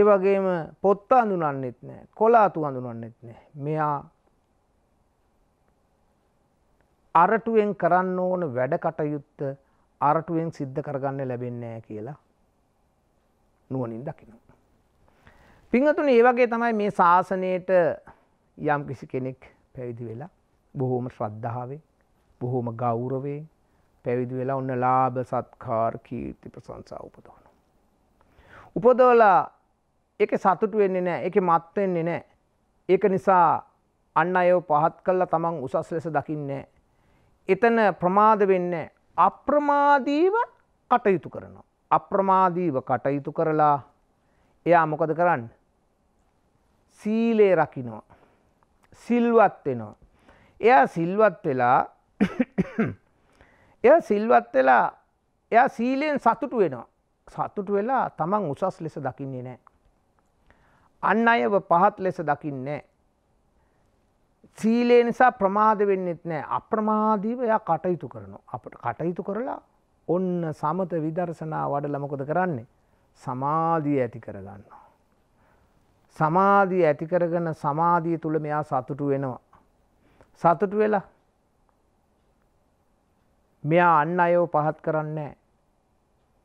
ඒ වගේම පොත්ත අඳුනන්නෙත් නෑ කොලාතු අඳුනන්නෙත් නෑ මෙයා අරටුවෙන් කරන්න ඕන වැඩ කටයුත්ත අරටුවෙන් සිද්ධ කරගන්න ලැබෙන්නෑ කියලා නුවනින් දකින. පිංහතුන ඒ වගේ තමයි මේ ශාසනයට යම් කිසි කෙනෙක් පැවිදි වෙලා බොහෝම ශ්‍රද්ධාවෙන් බොහෝම ගෞරවේ පැවිදි වෙලා ඔන්න ලාභ සත්කාර කීර්ති ප්‍රශංසා උපදවන. උපදවලා ඒක සතුටු වෙන්නේ නෑ ඒක මත් වෙන්නේ නෑ. ඒක නිසා අන්න අයව පහත් කළා තමන් උසස් ලෙස දකින්නේ. එතන ප්‍රමාද වෙන්නේ අප්‍රමාදීව කටයුතු කරනවා. අප්‍රමාදීව කටයුතු කරලා එයා මොකද කරන්න. සීලේ රකිනවා. සිල්වත් වෙනවා. එයා සිල්වත් වෙලා එය සිල්වත් වෙලා එයා සීලයෙන් සතුටු වෙනවා සතුටු වෙලා තමන් උසස් ලෙස දකින්නේ නෑ. අන්න අයව පහත් ලෙස දකින්නේ. සීලේ නිසා ප්‍රමාද වෙන්නෙත් නෑ අප්‍රමාදීව එයා කටයුතු කරනවා අපට කටයුතු කරලා ඔන්න සමත විදර්ශනා වඩලා මොකද කරන්නේ සමාධිය ඇති කරගන්නවා. සමාධිය ඇති කරගෙන සමාධිය තුළ මෙයා සතුටු වෙනවා. සතුටු වෙලා මෙයා අන්න අයෝ පහත් කරන්නේ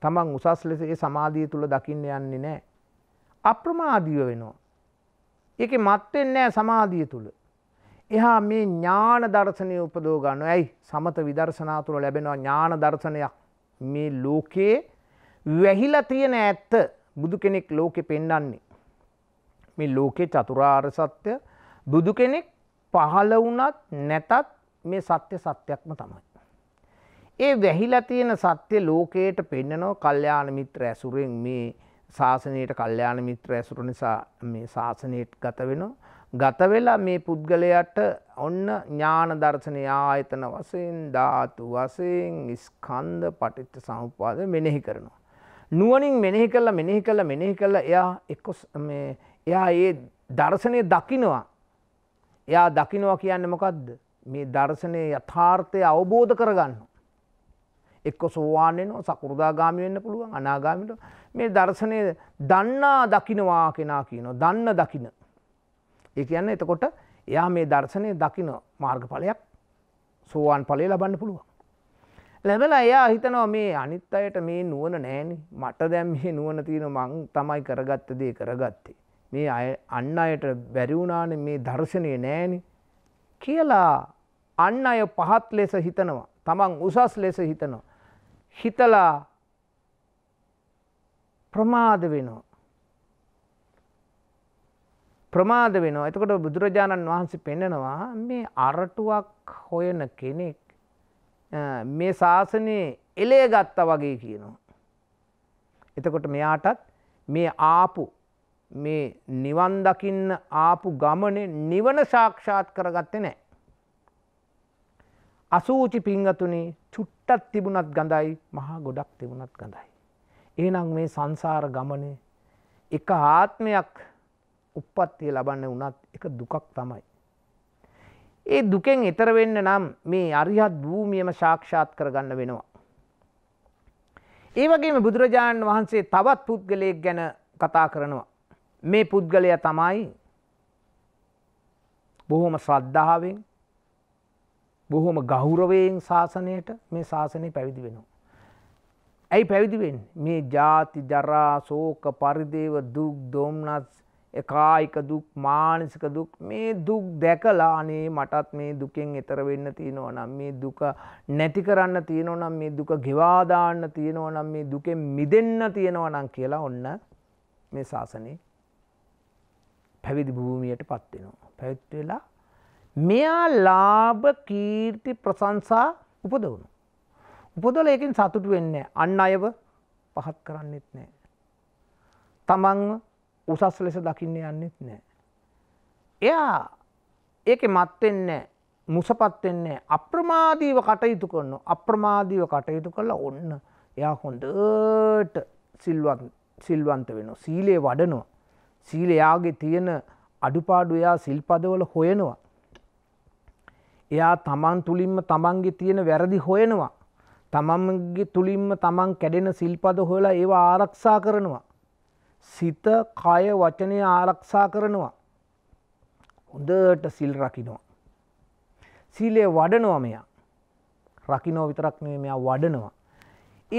තමන් උසස් ලෙස ඒ සමාධිය තුළ දකින්න යන්නේ නෑ අප්‍රමාදීව වෙනවා ඒක මත්වෙන්නේ නෑ සමාධිය තුළ එහා මේ ඥාන දර්ශනය උපදෝ ගන්න ඇයි සමත විදර්ශනා තුළ ලැබෙනවා ඥාන දර්ශනයක් මේ ලෝකයේ වැහිලා තියෙන ඇත්ත බුදු කෙනෙක් ලෝකෙ පෙන්නන්නේ මේ ලෝකේ චතුරාර් සත්‍ය බුදු කෙනෙක් පහළ වුණත් නැතත් මේ සත්‍ය සත්‍යයක්ම තමයි. ඒ වැහිලා තියෙන සත්‍ය ලෝකයට පෙන්නනෝ කල්්‍යයාන මිත්‍ර ඇසුරෙන් මේ ශාසනයට කල්්‍යයාන මිත්‍ර ඇසුරු නිසා මේ ශාසනයට ගත වෙනවා ගතවෙලා මේ පුද්ගලයට ඔන්න ඥාන දර්ශනය ආයතන වසයෙන් ධාතු වසයෙන් ස්කන්ද පටිත්ත සහපාද මෙනෙහි කරනවා. නුවනින් මෙනෙහි කල්ලා මෙනෙහි කල්ලා මෙනෙහි කල්ලා එයා එකොස් එයා ඒ දර්ශනය දකිනවා එයා දකිනවා කියන්න මොකක්ද මේ දර්ශනය යථාර්ථය අවබෝධ කරගන්න. එක්ක සෝවාන්‍යනෝ සකෘදාගාමි වෙන්න පුළුවන් අනාගාමිට මේ දර්ශනය දන්නා දකිනවා කෙනා කියනවා දන්න දකින. ඒ කියන්න එතකොට එයා මේ දර්ශනය දකින මාර්ගඵලයක් සෝවාන් පලේ ලබන්න පුළුවන්. ලැබලා එයා හිතනවා මේ අනිත් අයට මේ නුවන නෑනි මට දැම් මේ නුවන තියෙන මං තමයි කරගත්ත දේ කරගත්තේ. මේ අය අන්න අයට බැරිවුණාන මේ දර්ශනය නෑන කියලා අන්න අය පහත් ලෙස හිතනවා තමන් උසස් ලෙස හිතනවා. හිතලා ප්‍රමාද වෙනවා. ප්‍රමාද වෙනවා එතකොට බුදුරජාණන් වහන්සේ පෙන්නනවා මේ අරටුවක් හොයන කෙනෙක් මේ ශාසනයේ එලේ ගත්තා වගේ කියනවා. එතකොට මෙයාටත් මේ ආපු මේ නිවන් දකින්න ආපු ගමනේ නිවන සාක්ෂාත් කරගත්තේ නෑ. අසූචි පිංහතුනේ චුට්ටත් තිබුණත් ගඳයි මහා ගොඩක් තිබුණත් ගඳයි. ඒනම් මේ සංසාර ගමනේ එක ආත්මයක් උප්පත්තිය ලබන්න වනත් එක දුකක් තමයි. ඒ දුකෙන් එතර වෙන්න නම් මේ අරිහත් භූමියම ශාක්ෂාත් කරගන්න වෙනවා. ඒවගේම බුදුරජාණන් වහන්සේ තවත් පුද්ගලයෙක් ගැන කතා කරනවා. මේ පුද්ගලය තමයි බොහොම ශ්‍රද්ධාවෙන් බොහොම ගෞරවයෙන් ශාසනයට මේ ශාසනය පැවිදි වෙනවා. ඇයි පැවිදිවෙන් මේ ජාති ජරා සෝක පරිදේව දුක් දොම්නස් එකායික දුක් මානසික දුක් මේ දුක් දැකලා අනේ මටත් මේ දුකෙන් එතර වෙන්න තියෙනවා නම් මේ දුක නැති කරන්න තියෙනවා නම් මේ දුක ගෙවා දාන්න තියෙනවා නම් මේ දුකෙන් මිදෙන්න තියෙනවා නම් කියලා ඔන්න මේ ශාසනේ පැවිදි භූමියයට පත්වෙනවා. පැවිත්වෙලා මෙයා ලාභ කීර්ති ප්‍රසංසා උපදවුණු. උපදොල එකින් සතුටු වෙන්න අන්න අයව පහත් කරන්නෙත් නෑ. තමන් උසස් ලෙස දකින්න යන්නෙත් නෑ. එයා ඒක මත්වෙන්න මුසපත්වෙන්නේ අප්‍රමාදීව කටයුතු කරන්න අප්‍රමාදීව කටයුතු කරලා ඔන්න එයා හොඳට සිල්වන්ත වෙන සීලේ වඩනවා සීල එයාගේ තියෙන අඩුපාඩු එයා සිල්පදවල හොයනවා. එයා තමන් තුළින්ම තමන්ගේ තියෙන වැරදි හොයනවා. තමන්ගේ තුළින්ම තමන් කැඩෙන සිල්පද හොලා ඒවා ආරක්ෂා කරනවා. සිත කය වචනය ආරක්ෂා කරනවා. හොඳට සිල් රකිනවා. සීලය වඩනවා මෙයා රකිනෝ විතරක් නේ මෙයා වඩනවා.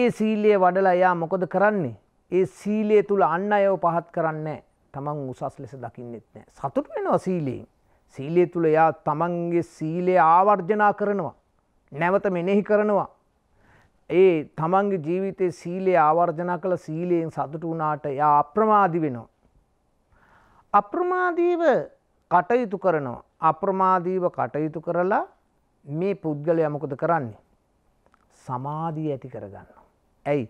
ඒ සීලයේ වඩලා එයා මොකද කරන්නේ. ඒ සීලයේ තුළ අන්න අයව පහත් කරන්නේ. තමන් උසස් ලෙස දකින්නෙත් නෑ. සතුට වෙනවා සීලයෙන්. සීලය තුළ එයා තමන්ගේ සීලය ආවර්ජනා කරනවා. නැවත මෙනෙහි කරනවා. ඒ තමන්ගේ ජීවිතය සීලය ආවර්ජනා කළ සීලයෙන් සතුට වනාට යා අප්‍රමාදි වෙනවා. අප්‍රමාදීව කටයුතු කරනවා. අප්‍රමාදීව කටයුතු කරලා මේ පුද්ගලය මොකද කරන්නේ. සමාධී ඇති කරගන්න. ඇයි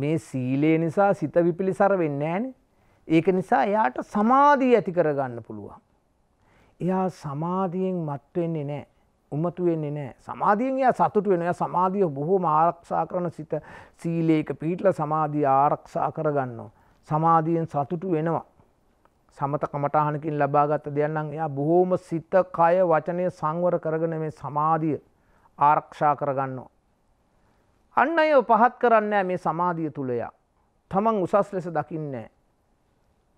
මේ සීලේ නිසා සිත විපිලිසර වෙන්න ෑනේ ඒක නිසා එයාට සමාධී ඇති කරගන්න පුළුවන්. එයා සමාධියෙන් මත්වෙන්නේ නෑ උමතුවෙන්නේ නෑ සමාධියෙන් එයා සතුට වෙන සමාධිය බොහෝ ආරක්ෂා කරන සිත සීලේක පිහිටල සමාධිය ආරක්ෂා කරගන්නවා. සමාධියෙන් සතුටු වෙනවා. සමත කමටහනකින් ලබාගත දෙයන්නම් එයා බොහෝම සිත කය වචනය සංවර කරගෙන මේ සමාධිය ආරක්ෂා කරගන්නවා. අන්න අය පහත් කරන්න මේ සමාධිය තුළයා. තමන් උසස් ලෙස දකින්නේ.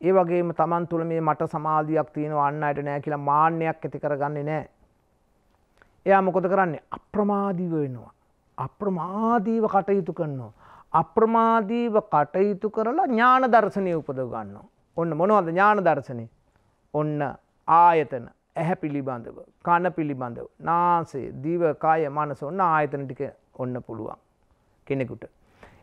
ඒ වගේම තමන් තුළ මේ මට සමාධියක් තියෙනවා අන්න අයට නෑ කියලා මාන්‍යයක් ඇති කරගන්නේ නෑ. එයා මොකොද කරන්නේ අප්‍රමාදීව වෙනවා. අප්‍රමාදීව කටයුතු කරනවා. අප්‍රමාදීව කටයුතු කරලා ඥාන දර්ශනය උපද ගන්නවා. ඔන්න මොනවද ඥාන දර්ශනය. ඔන්න ආයතන ඇහැ පිළිබඳව කණ පිළිබඳව නාසේ දීවකාය මනස ඔන්න ආයතන ටික ඔන්න පුළුවන් කෙනෙකුට.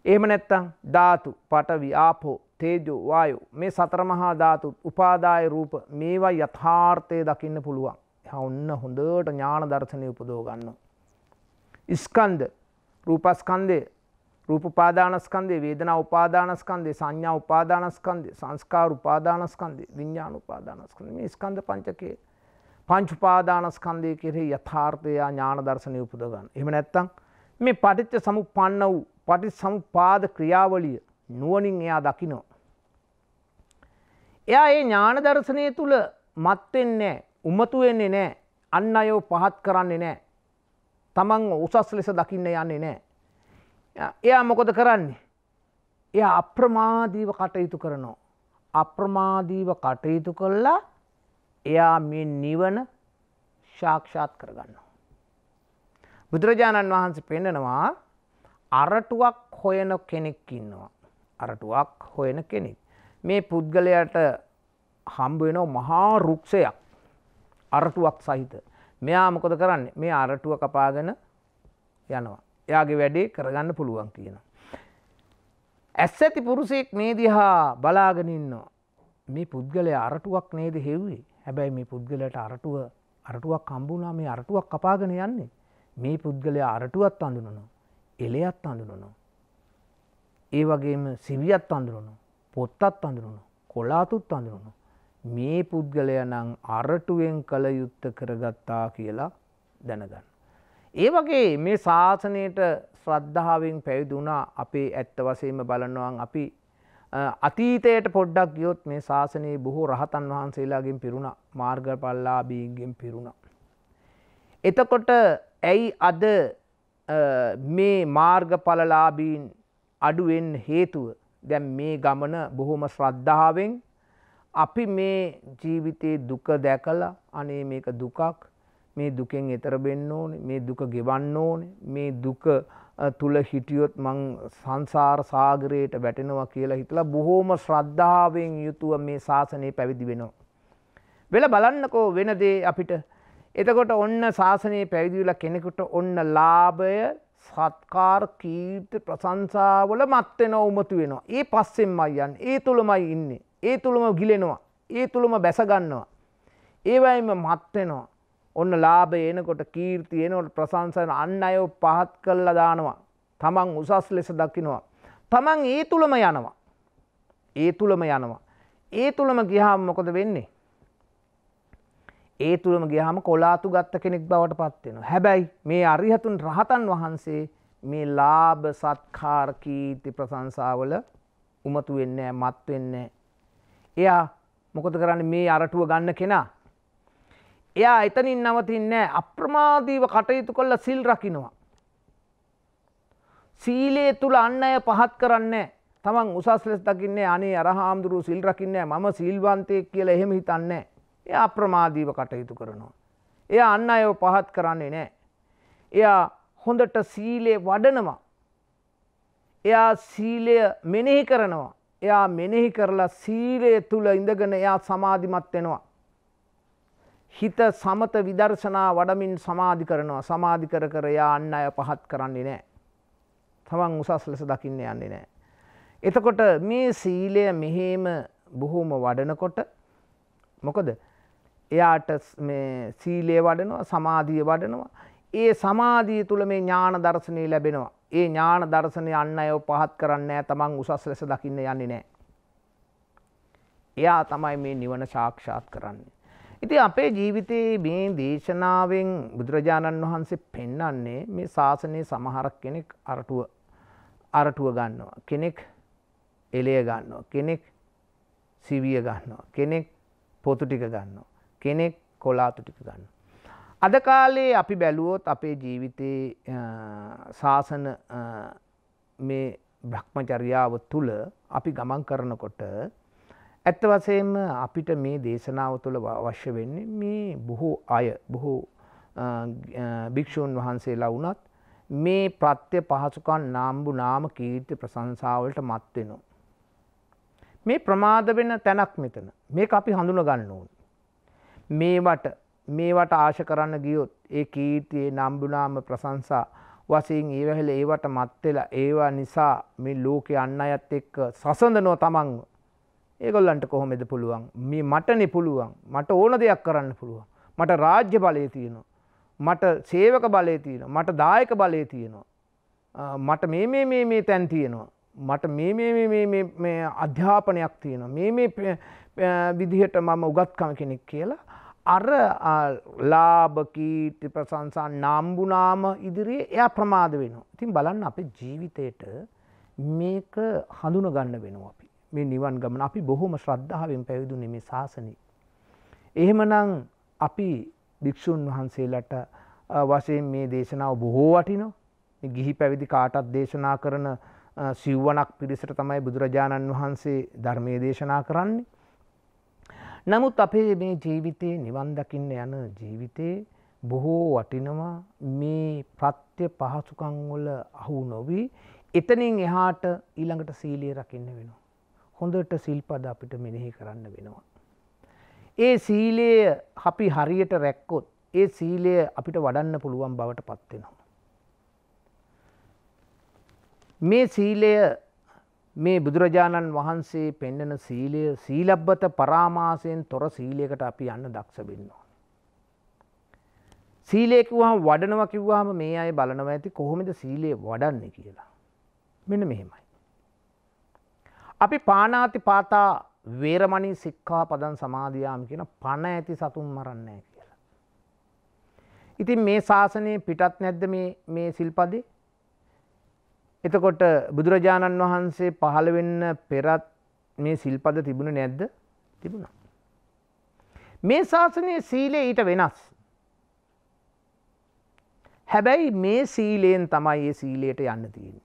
එහෙම නැත්තං ධාතු පටවි ආපෝ තේජෝ වායෝ මේ සතර මහා ධාතුත් උපාදාය රූප මේවා යථාර්ථය දකින්න පුළුවන්. එහා ඔන්න හොඳට ඥාන දර්ශනය උපදව ගන්න. ස්කන්ධ රූපස්කන්ධය රූප උපාදානස්කන්ධේ වේදනා උපාදානස්කන්ධේ සංඥා උපාදානස්කන්ධේ සංස්කාර උපාදානස්කන්ධේ විඥාන උපාදානස්කන්ධේ මේ ස්කන්ධ පංචකයේ පංච උපාදානස්කන්ධයේ කෙරෙහි යථාර්ථය ඥාන දර්ශනය උපද ගන්න. එහෙම නැත්නම් මේ පටිච්ච සමුප්පන්න වූ පටිච්ච සමුපාද ක්‍රියාවලිය නුවණින් එයා දකිනවා. එයා ඒ ඥාන දර්ශනය තුළ මත්වෙන්නේ උමතු වෙන්නේ නෑ අන්න අයෝ පහත් කරන්නේ නෑ. තමන් උසස් ලෙස දකින්න යන්නේ නෑ. එයා මොකොද කරන්නේ. එය අප්‍රමාදීව කටයුතු කරනවා. අප්‍රමාදීව කටයුතු කල්ලා එයා මේ නිවන ශාක්ෂාත් කරගන්නවා. බුදුරජාණන් වහන්සේ පෙන්නනවා අරටුවක් හොයන කෙනෙක් ඉන්නවා. අරටුවක් හොයන කෙනෙක්. මේ පුද්ගලයට හම්බුවෙනෝ මහා රුක්ෂයක් අරටුවක් සහිත. මෙයා මොකොද කරන්න මේ අරටුව කපාගෙන යනවා. එයාගේ වැඩේ කරගන්න පුළුවන් කියන. ඇස් ඇති පුරුසෙක් මේ දිහා බලාගෙනන්නවා. මේ පුද්ගලය අරටුවක් නේද හෙව්වේ හැබැයි මේ පුද්ගලට අරටුව අරටුවක් කම්බුණා මේ අරටුවක් කපාගෙන යන්නේ. මේ පුද්ගලය අරටුවත් අඳුනනවා. එලයත් අඳුනනවා. ඒ වගේම සිවියත් අඳුරනවා. පොත්තත් අඳුරුණු කොලාතුත් අඳුරුණු මේ පුද්ගලය නං අරටුවෙන් කළ යුත්ත කරගත්තා කියලා දැනගන්න. ඒ වගේ මේ ශාසනයට ශ්‍රද්ධාවෙන් පැවිදුනා අපේ ඇත්ත වසේම බලන්නවන් අපි අතීතයට පොඩ්ඩක් ගියොත් මේ ශාසනයේ බොහෝ රහතන් වහන්සේලාගෙන් පිරුණ මාර්ග පල්ලාබීගෙන් පිරුණ. එතකොට ඇයි අද මේ මාර්ගඵලලාබීන් අඩුවෙන් හේතුව දැන් මේ ගමන බොහොම ශ්‍රද්ධාවෙන් අපි මේ ජීවිතයේ දුක දැකලා අනේ මේක දුකක් මේ දුකෙන් එතර වෙන්න ඕනේ මේ දුක ගෙවන්න ඕනේ මේ දුක තුල හිටියොත් මං සංසාර සාගරයට වැටෙනවා කියලා හිතලා බොහොම ශ්‍රද්ධාවෙන් යුතුව මේ ශාසනය පැවිදි වෙනවා. වෙල බලන්නකෝ වෙන දේ අපිට එතකොට ඔන්න ශාසනයේ පැවිදිවිලා කෙනෙකුට ඔන්න ලාභය සත්කාර කීර්ති ප්‍රසංසාවල මත්වෙන උමතු වෙනවා. ඒ පස්සෙන් අයන් ඒ තුළමයි ඉන්නේ. ඒ තුළම ගිලෙනවා. ඒ තුළම බැසගන්නවා. ඒවයිම මත්වෙනවා. ඔන්න ලාබ එනකොට කීර්ති එනකොට ප්‍රසංසන අන්න අයෝ පහත් කල්ල දානවා. තමන් උසස් ලෙස දකිනවා. තමන් ඒ තුළම යනවා. ඒ තුළම යනවා. ඒ තුළම ගිහාම් මොකොද වෙන්නේ. ඒ තුළම ගියහම කොලාතු ගත්ත කෙනෙක් බවට පත් වෙනවා. හැබැයි මේ අරිහතුන් රහතන් වහන්සේ මේ ලාභ සත්කාර කීර්ති ප්‍රශංසාවල උමතු වෙන්නේ නැහැ, මත් වෙන්නේ නැහැ. එයා මොකද කරන්නේ මේ අරටුව ගන්න කෙනා? එයා එතනින් නවතින්නේ අප්‍රමාදීව කටයුතු කළා සිල් රකින්නවා. සීලයේ තුල අන් අය පහත් කරන්නේ තමන් උසස් ලෙස දකින්නේ අනේ අරහාම්දුරු සිල් රකින්නේ මම සිල්වන්තයෙක් කියලා එහෙම හිතන්නේ නැහැ. එයා අප්‍රමාදීව කටයුතු කරනවා. එයා අන්න අයව පහත් කරන්නේ නෑ. එයා හොඳට සීලේ වඩනවා. එයා සීලය මෙනෙහි කරනවා. එයා මෙනෙහි කරලා සීලය තුළ ඉඳගෙන එයා සමාධිමත් වෙනවා. හිත සමත විදර්ශනා වඩමින් සමාධි කරනවා සමාධි කර කර එයා අන්න අය පහත් කරන්නේ නෑ. තමන් උසස් ලෙස දකින්න යන්නේ නෑ. එතකොට මේ සීලය මෙහෙම බොහෝම වඩනකොට මොකද එයාට සීලය වඩනවා සමාධිය වඩනවා. ඒ සමාධිය තුළ මේ ඥාන දර්ශනය ලැබෙනවා. ඒ ඥාන දර්ශනය අන්න අයෝ පහත් කරන්න ෑ තමන් උසස් ලෙස දකින්න යන්නේ නෑ. එයා තමයි මේ නිවන සාක්ෂාත් කරන්නේ. ඉති අපේ ජීවිතයේ මේ දේශනාවෙන් බුදුරජාණන් වහන්සේ පෙන්නන්නේ මේ ශාසනය සමහරක් කෙනෙක් අරටුව අරටුව ගන්නවා. කෙනෙක් එලය ගන්නවා. කෙනෙක් සිවිය ගන්නවා. කෙනෙක් පොතු ටික ගන්නවා. කෙනෙක් කොලාතු ටික ගන්න. අද කාලේ අපි බැලුවොත් අපේ ජීවිතයේ ශාසන මේ බ්‍රහ්මචර්යාව තුළ අපි ගමන් කරනකොට ඇත්ත වසයෙන්ම අපිට මේ දේශනාව තුළ අවශ්‍ය වෙන්නේ මේ බොහෝ අය බොහෝ භික්‍ෂූන් වහන්සේලා වුනත් මේ ප්‍රත්‍ය පහසුකන් නාම්බු නාම කීර්ති ප්‍රසංසාවලට මත්වෙනවා. මේ ප්‍රමාද වෙන තැනක් මෙතන මේ අපි හඳුන ගන්න ඕන්. මේවට මේවට ආශ කරන්න ගියොත් ඒ කීර්තියේ නම්බුනාම ප්‍රසංසා වසයෙන් ඒවහල ඒවට මත්වෙලා ඒවා නිසා මේ ලෝකෙ අන්න අයත් එක්ක සසඳනෝ තමන්ව ඒගොල්ලන්ට කොහොමෙද පුළුවන් මේ මටනෙ පුළුවන් මට ඕන දෙයක් කරන්න පුළුවන් මට රාජ්‍ය බලය තියෙනවා මට සේවක බලය තියෙනවා මට දායක බලය තියෙනවා මට මේ මේ මේ මේ තැන් තියෙනවා මට මේ මේ අධ්‍යාපනයක් තියෙනවා මේ මේ විදිහට මම උගත්කම කෙනෙක් කියලා අර ලාභ කීර්ති ප්‍රශංසා නම්බුනාම ඉදිරියේ එයා ප්‍රමාද වෙනවා. ඉතින් බලන්න අපේ ජීවිතේට මේක හඳුන ගන්න වෙනවා අපි. මේ නිවන් ගමන අපි බොහොම ශ්‍රද්ධාවෙන් පැවිදුනේ මේ ශාසනය. එහෙමනම් අපි භික්‍ෂූන් වහන්සේලට වශයෙන් මේ දේශනාව බොහෝ වටිනෝ ගිහි පැවිදි කාටත් දේශනා කරන සිව්වනක් පිරිසට තමයි බුදුරජාණන් වහන්සේ ධර්මය දේශනා කරන්නේ. නමුත් අපේ මේ ජීවිතයේ නිවන් දකින්න යන ජීවිතේ බොහෝ වටිනවා මේ ප්‍රත්‍ය පහසුකංවල අහු නොවී එතනින් එහාට ඊළඟට සීලිය රකින්න වෙනවා. හොඳට සිල්පද අපිට මෙනෙහි කරන්න වෙනවා. ඒ සීලය අපි හරියට රැක්කොත් ඒ සීලය අපිට වඩන්න පුළුවන් බවට පත්වෙනවා. මේ සීලය මේ බුදුරජාණන් වහන්සේ පෙන්නන සීලය සීලබ්බත පරාමාසයෙන් තොර සීලයකට අපි යන්න දක්ෂ වෙන්නවා. සීලයකිවහම වඩනව කිව්වාම මේ අය බලනව ඇති කොහොමද සීලයේ වඩන්නේ කියලා. මෙන්න මෙහෙමයි. අපි පානාති පාතා වේරමණී සික්කා පදන් සමාධයාම කියන පණ ඇති සතුන් මරන්නේ කියලා. ඉතින් මේ ශාසනය පිටත් නැද්ද මේ සිල්පදේ එතකොට බුදුරජාණන් වහන්සේ පහළ වෙන්න පෙරත් මේ සිල්පද තිබුණ නැද්ද තිබුණා. මේ ශාසනය සීලේ ඊට වෙනස්. හැබැයි මේ සීලයෙන් තමයි ඒ සීලයට යන්න තියෙන.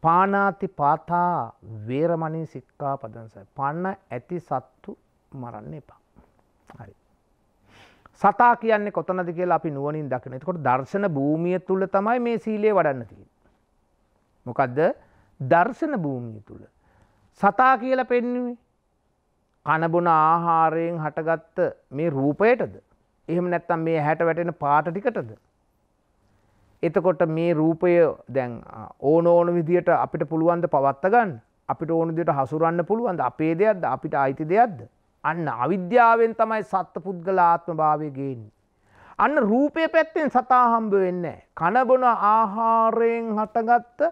පානාති පාතා වේරමණින් සික්කා පදන්සයි. පන්න ඇති සත්තු මරන්න එපා. හරි. සතා කියන්නේ කොතනද කියලා අපි නුවනින් දකින එතකොට දර්ශන භූමිය තුළ තමයි මේ සීලේ වඩන්න තියෙන. මොකදද දර්ශන භූමිය තුළ. සතා කියල පෙන්නුවේ. කණබුණ ආහාරයෙන් හටගත්ත මේ රූපයටද. එහෙම නැත්තම් මේ හැට වැටෙන පාට ටිකටද. එතකොට මේ රූපය දැන් ඕන ඕන විදියට අපිට පුළුවන්ද පවත්ත ගන්න අපිට ඕන දිට හසුරන්න පුළුවන්ද අපේ දෙයක්ද අපිට අයිති දෙයක්ද. අන්න අවිද්‍යාවෙන් තමයි සත්ත පුද්ගලාත්ම භාවයගෙන්. අන්න රූපය පැත්තෙන් සතා හම්බ වෙන්න. කණබොන ආහාරයෙන් හටගත්ත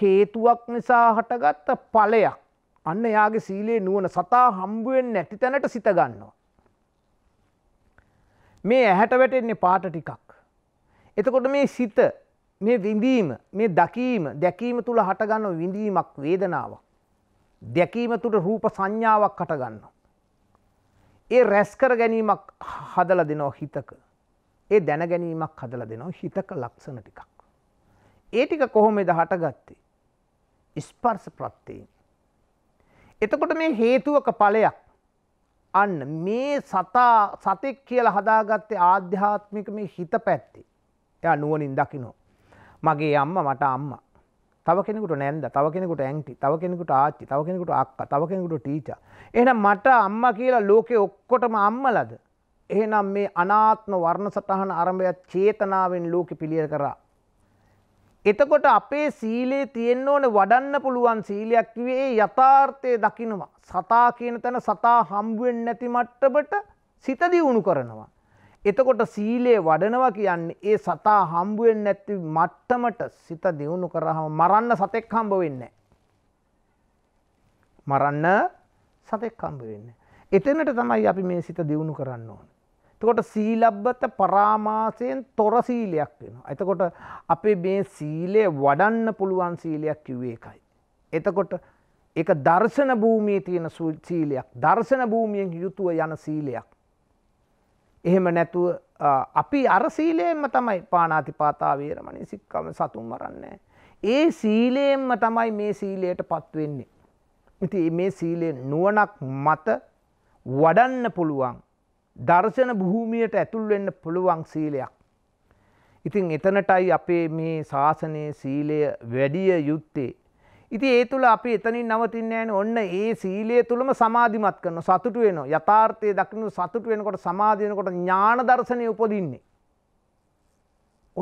හේතුවක් නිසා හටගත්ත පලයක් අන්න එයාගේ සීලේ නුවන සතා හම්බුවෙන් නැති තැනට සිතගන්නවා. මේ ඇහැට වැටෙන්නේ පාට ටිකක්. එතකොට මේ සිත මේ විඳීම මේ දකීම දැකීම තුළ හටගන්න විඳීමක් වේදනාවක්. දැකීම තුට රූප සංඥාවක් කටගන්න. ඒ රැස්කර ගැනීමක් හදල දෙනෝ හිතක. ඒ දැන ගැනීමක් හදල දෙනවා හිතක ලක්ෂණ ටිකක්. ඒ ටික කොහොමෙද හටගත්තේ. ස්පර්ස ප්‍රත්තියෙන්. එතකොට මේ හේතුවක ඵලයක් අන්න මේ සතා සතෙක් කියලා හදාගත්තේ ආධ්‍යාත්මික මේ හිත පැත්තේ එයා නුවනින් දකිනෝ. මගේ අම්ම මට අම්ම තව කෙනෙකුට නැන්ද තව කෙනෙකුට ඇන්ටි තව කෙනෙකුට ආච්චි තව කෙනෙකුට අක්ක තව කෙනෙකුට ටීච. එහනම් මට අම්ම කියලා ලෝකෙ ඔක්කොටම අම්මලද. එහෙනම් මේ අනාත්ම වර්ණ සටහන අරඹයත් චේතනාවෙන් ලෝකෙ පිළිය කරා එතකොට අපේ සීලේ තියෙන්න ඕන වඩන්න පුළුවන් සීලයක් කිවේ යථාර්ථය දකිනවා. සතා කියන තැන සතා හම්බුවෙන් නැති මට්ටබට සිතදිවුණු කරනවා. එතකොට සීලේ වඩනවා කියන්නේ ඒ සතා හම්බුවෙන් නැති මට්ටමට සිත දියුණු කරහම මරන්න සතෙක් හම්බ වෙන්නේ. මරන්න සතෙක් හම්බ වෙන්න. එතනට තමයි අපි මේ සිත දියුණු කරන්න ඕන. එතකොට සීලබ්බත පරාමාසයෙන් තොර සීලයක් වෙනවා. එතකොට අපේ මේ සීලය වඩන්න පුළුවන් සීලයක් කිව්වේ එකයි. එතකොට එක දර්ශන භූමිය තියෙන සීලයක් දර්ශන භූමියෙන් යුතුව යන සීලයක්. එහෙම නැතුව අපි අර සීලයෙන්ම තමයි පානාතිපාතාවේරමනි සික්කම සතුන් මරන්නේ. ඒ සීලයෙන්ම තමයි මේ සීලයට පත්වෙන්නේ. ඉති මේ සීලය නුවනක් මත වඩන්න පුළුවන් දර්ශන භූමියට ඇතුල් වෙන්න පුළුවන් සීලයක්. ඉතින් එතනටයි අපේ මේ ශාසනයේ සීලය වැඩිය යුත්තේ. ඉති ඒ තුළ අපි එතනින් නවතින්න යන ඔන්න ඒ සීලය තුළම සමාධිමත් කරන සතුට වෙන යථාර්ථය දකිනු සතුට වෙනකොට සමාධයනකොට ඥාන දර්ශනය උපදින්නේ.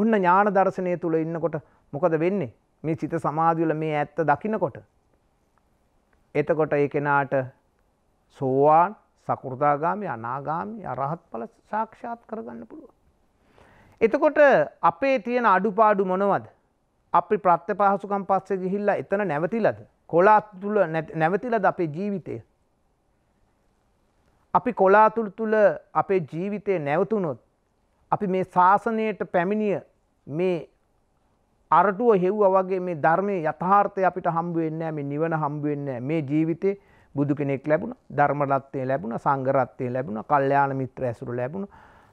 ඔන්න ඥාන දර්ශනය තුළ ඉන්නකොට මොකද වෙන්නේ මේ චිත සමාධියල මේ ඇත්ත දකිනකොට. එතකොට ඒ කෙනාට සෝවාන් සකෘදාගාමි අනාගාමි අරහත් පල සාක්ෂාත් කරගන්න පුළුව. එතකොට අපේ තියෙන අඩුපාඩු මොනවද අපි ප්‍රත්්‍ය පහසුකම් පස්සේ ගිහිල්ලා එතන නැවතිලද කොලා තුළ නැවතිලද අපේ ජීවිතය. අපි කොලාතුළ තුළ අපේ ජීවිතය නැවතුනොත් අපි මේ ශාසනයට පැමිණිය මේ අරටුව හෙව්ව වගේ මේ ධර්මය යථාර්ථය අපිට හම්බුවෙන්න මේ නිවන හම්බුවෙන්න මේ ජීවිතේ බුදු කෙනෙක් ලැබුණ ධර්මරත්වය ලැබුණ සංගරත්වය ලැබුණ කල්්‍යයාන මිත්‍ර ඇසුරු ලැබුණ